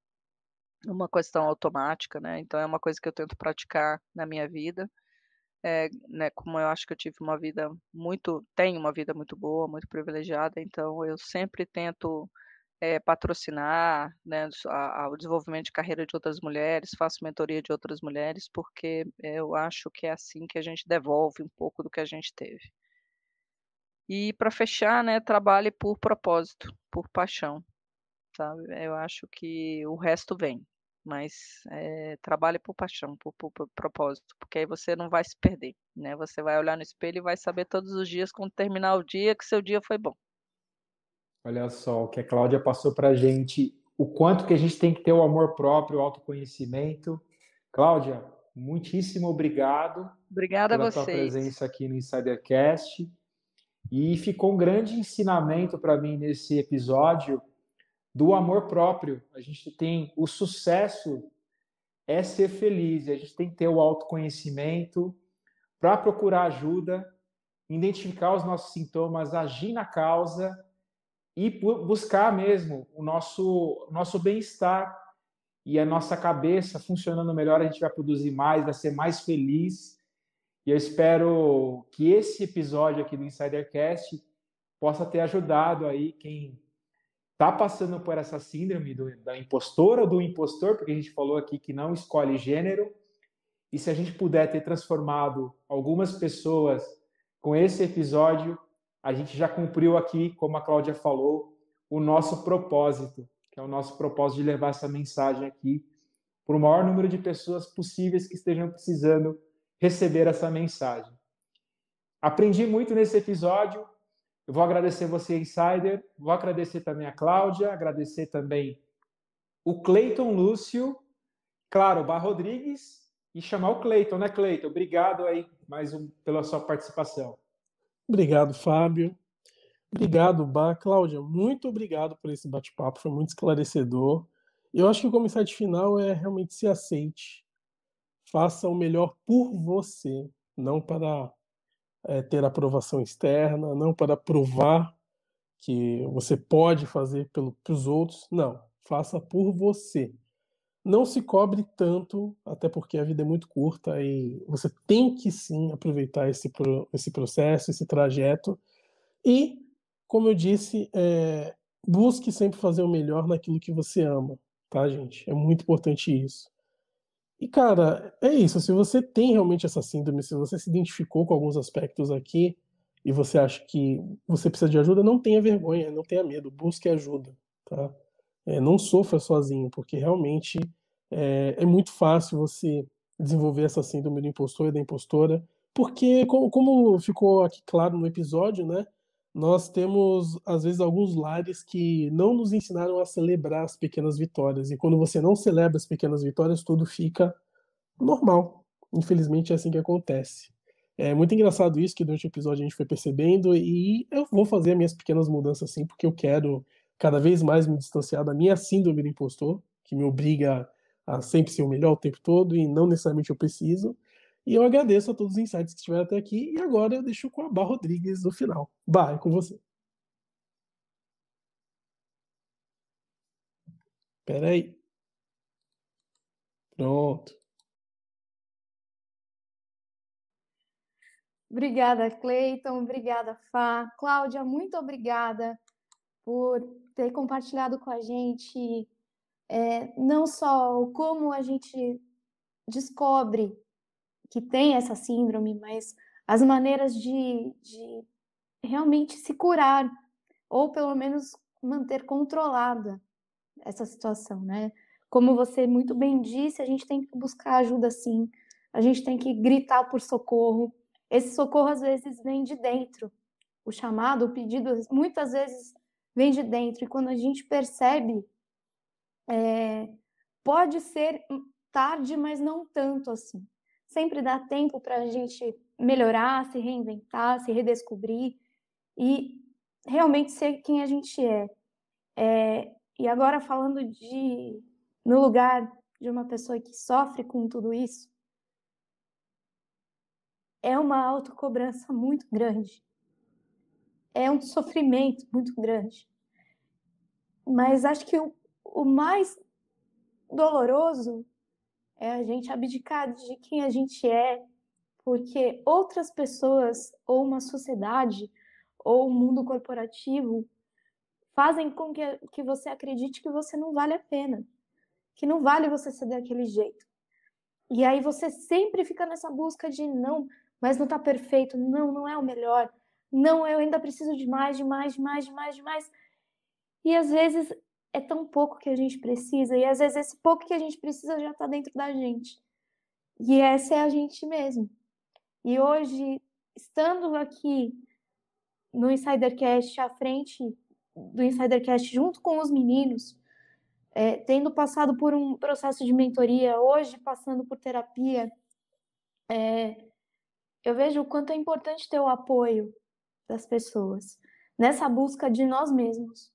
uma questão automática, né? Então é uma coisa que eu tento praticar na minha vida é, né, como eu acho que eu tive uma vida muito, tenho uma vida muito boa, muito privilegiada, então eu sempre tento é, patrocinar né, a, a, o desenvolvimento de carreira de outras mulheres, faço mentoria de outras mulheres, porque eu acho que é assim que a gente devolve um pouco do que a gente teve. E para fechar, né, trabalhe por propósito, por paixão. Sabe? Eu acho que o resto vem mas é, trabalhe por paixão, por, por, por, propósito, porque aí você não vai se perder, né? Você vai olhar no espelho e vai saber todos os dias quando terminar o dia que seu dia foi bom. Olha só o que a Cláudia passou para gente, o quanto que a gente tem que ter o amor próprio, o autoconhecimento. Cláudia, muitíssimo obrigado. Obrigada pela a vocês. Pela presença aqui no Insidercast. E ficou um grande ensinamento para mim nesse episódio do amor próprio. A gente tem o sucesso é ser feliz, a gente tem que ter o autoconhecimento para procurar ajuda, identificar os nossos sintomas, agir na causa e buscar mesmo o nosso nosso bem-estar e a nossa cabeça funcionando melhor, a gente vai produzir mais, vai ser mais feliz. E eu espero que esse episódio aqui do Insidercast possa ter ajudado aí quem tá passando por essa síndrome do, da impostora ou do impostor, porque a gente falou aqui que não escolhe gênero, e se a gente puder ter transformado algumas pessoas com esse episódio, a gente já cumpriu aqui, como a Cláudia falou, o nosso propósito, que é o nosso propósito de levar essa mensagem aqui para o maior número de pessoas possíveis que estejam precisando receber essa mensagem. Aprendi muito nesse episódio, eu vou agradecer você, Insider, vou agradecer também a Cláudia, agradecer também o Cleiton Lúcio, claro, o Bar Rodrigues, e chamar o Cleiton, né, Cleiton? Obrigado aí mais um pela sua participação. Obrigado, Fábio. Obrigado, Bar. Cláudia, muito obrigado por esse bate-papo, foi muito esclarecedor. Eu acho que o comissário final é realmente se aceite. Faça o melhor por você, não para é, ter aprovação externa, não para provar que você pode fazer pelo, os outros. Não, faça por você. Não se cobre tanto, até porque a vida é muito curta e você tem que sim aproveitar esse, esse processo, esse trajeto. E, como eu disse, é, busque sempre fazer o melhor naquilo que você ama, tá, gente? É muito importante isso. E, cara, é isso. Se você tem realmente essa síndrome, se você se identificou com alguns aspectos aqui e você acha que você precisa de ajuda, não tenha vergonha, não tenha medo, busque ajuda, tá? É, não sofra sozinho, porque realmente é, é, muito fácil você desenvolver essa síndrome do impostor e da impostora, porque, como, como ficou aqui claro no episódio, né? nós temos, às vezes, alguns lares que não nos ensinaram a celebrar as pequenas vitórias. E quando você não celebra as pequenas vitórias, tudo fica normal. Infelizmente, é assim que acontece. É muito engraçado isso que durante o episódio a gente foi percebendo. E eu vou fazer minhas pequenas mudanças assim porque eu quero cada vez mais me distanciar da minha síndrome do impostor, que me obriga a sempre ser o melhor o tempo todo e não necessariamente eu preciso. E eu agradeço a todos os insights que estiveram até aqui. E agora eu deixo com a Bar Rodrigues no final. Bar, é com você. Peraí, Pronto. Obrigada, Cleiton. Obrigada, Fá. Cláudia, muito obrigada por ter compartilhado com a gente é, não só como a gente descobre que tem essa síndrome, mas as maneiras de, de realmente se curar, ou pelo menos manter controlada essa situação, né? Como você muito bem disse, a gente tem que buscar ajuda sim, a gente tem que gritar por socorro. Esse socorro às vezes vem de dentro, o chamado, o pedido, muitas vezes vem de dentro. E quando a gente percebe, é, pode ser tarde, mas não tanto assim sempre dá tempo para a gente melhorar, se reinventar, se redescobrir e realmente ser quem a gente é. é e agora falando de no lugar de uma pessoa que sofre com tudo isso, é uma autocobrança muito grande. É um sofrimento muito grande. Mas acho que o, o mais doloroso é a gente abdicar de quem a gente é, porque outras pessoas, ou uma sociedade, ou o um mundo corporativo fazem com que, que você acredite que você não vale a pena, que não vale você ser daquele jeito. E aí você sempre fica nessa busca de não, mas não tá perfeito, não, não é o melhor, não, eu ainda preciso de mais, de mais, de mais, de mais, de mais. E às vezes é tão pouco que a gente precisa, e às vezes esse pouco que a gente precisa já está dentro da gente. E essa é a gente mesmo. E hoje, estando aqui no Insidercast, à frente do Insidercast, junto com os meninos, é, tendo passado por um processo de mentoria, hoje passando por terapia, é, eu vejo o quanto é importante ter o apoio das pessoas nessa busca de nós mesmos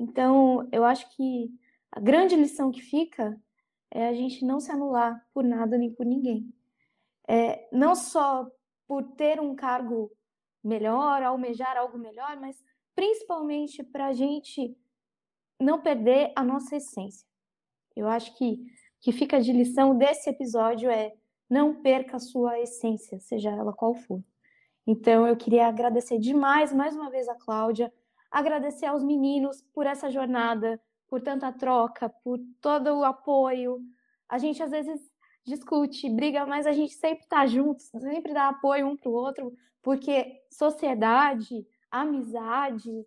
então, eu acho que a grande lição que fica é a gente não se anular por nada nem por ninguém. É, não só por ter um cargo melhor, almejar algo melhor, mas principalmente para a gente não perder a nossa essência. Eu acho que que fica de lição desse episódio é não perca a sua essência, seja ela qual for. Então eu queria agradecer demais mais uma vez a Cláudia agradecer aos meninos por essa jornada, por tanta troca, por todo o apoio. A gente às vezes discute, briga, mas a gente sempre está junto, sempre dá apoio um para o outro, porque sociedade, amizade,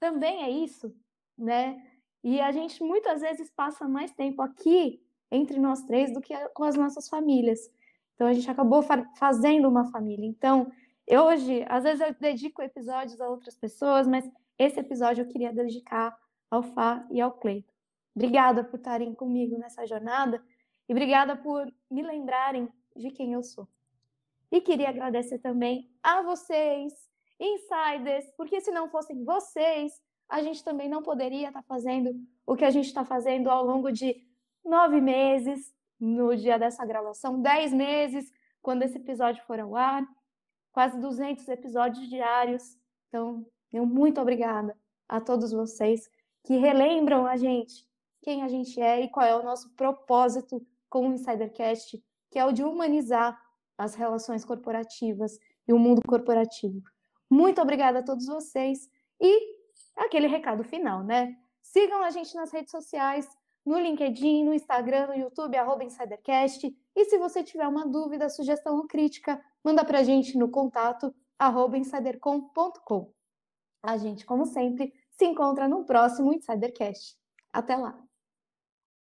também é isso, né? E a gente muitas vezes passa mais tempo aqui entre nós três do que com as nossas famílias. Então a gente acabou fazendo uma família. Então, hoje, às vezes eu dedico episódios a outras pessoas, mas esse episódio eu queria dedicar ao Fá e ao Cleito. Obrigada por estarem comigo nessa jornada e obrigada por me lembrarem de quem eu sou. E queria agradecer também a vocês, insiders, porque se não fossem vocês, a gente também não poderia estar fazendo o que a gente está fazendo ao longo de nove meses, no dia dessa gravação, dez meses, quando esse episódio for ao ar, quase 200 episódios diários. Então, então, muito obrigada a todos vocês que relembram a gente quem a gente é e qual é o nosso propósito com o Insidercast, que é o de humanizar as relações corporativas e o mundo corporativo. Muito obrigada a todos vocês e aquele recado final, né? Sigam a gente nas redes sociais, no LinkedIn, no Instagram, no YouTube, arroba InsiderCast. E se você tiver uma dúvida, sugestão ou crítica, manda para a gente no contato arroba insidercom.com. A gente, como sempre, se encontra no próximo Insidercast. Até lá!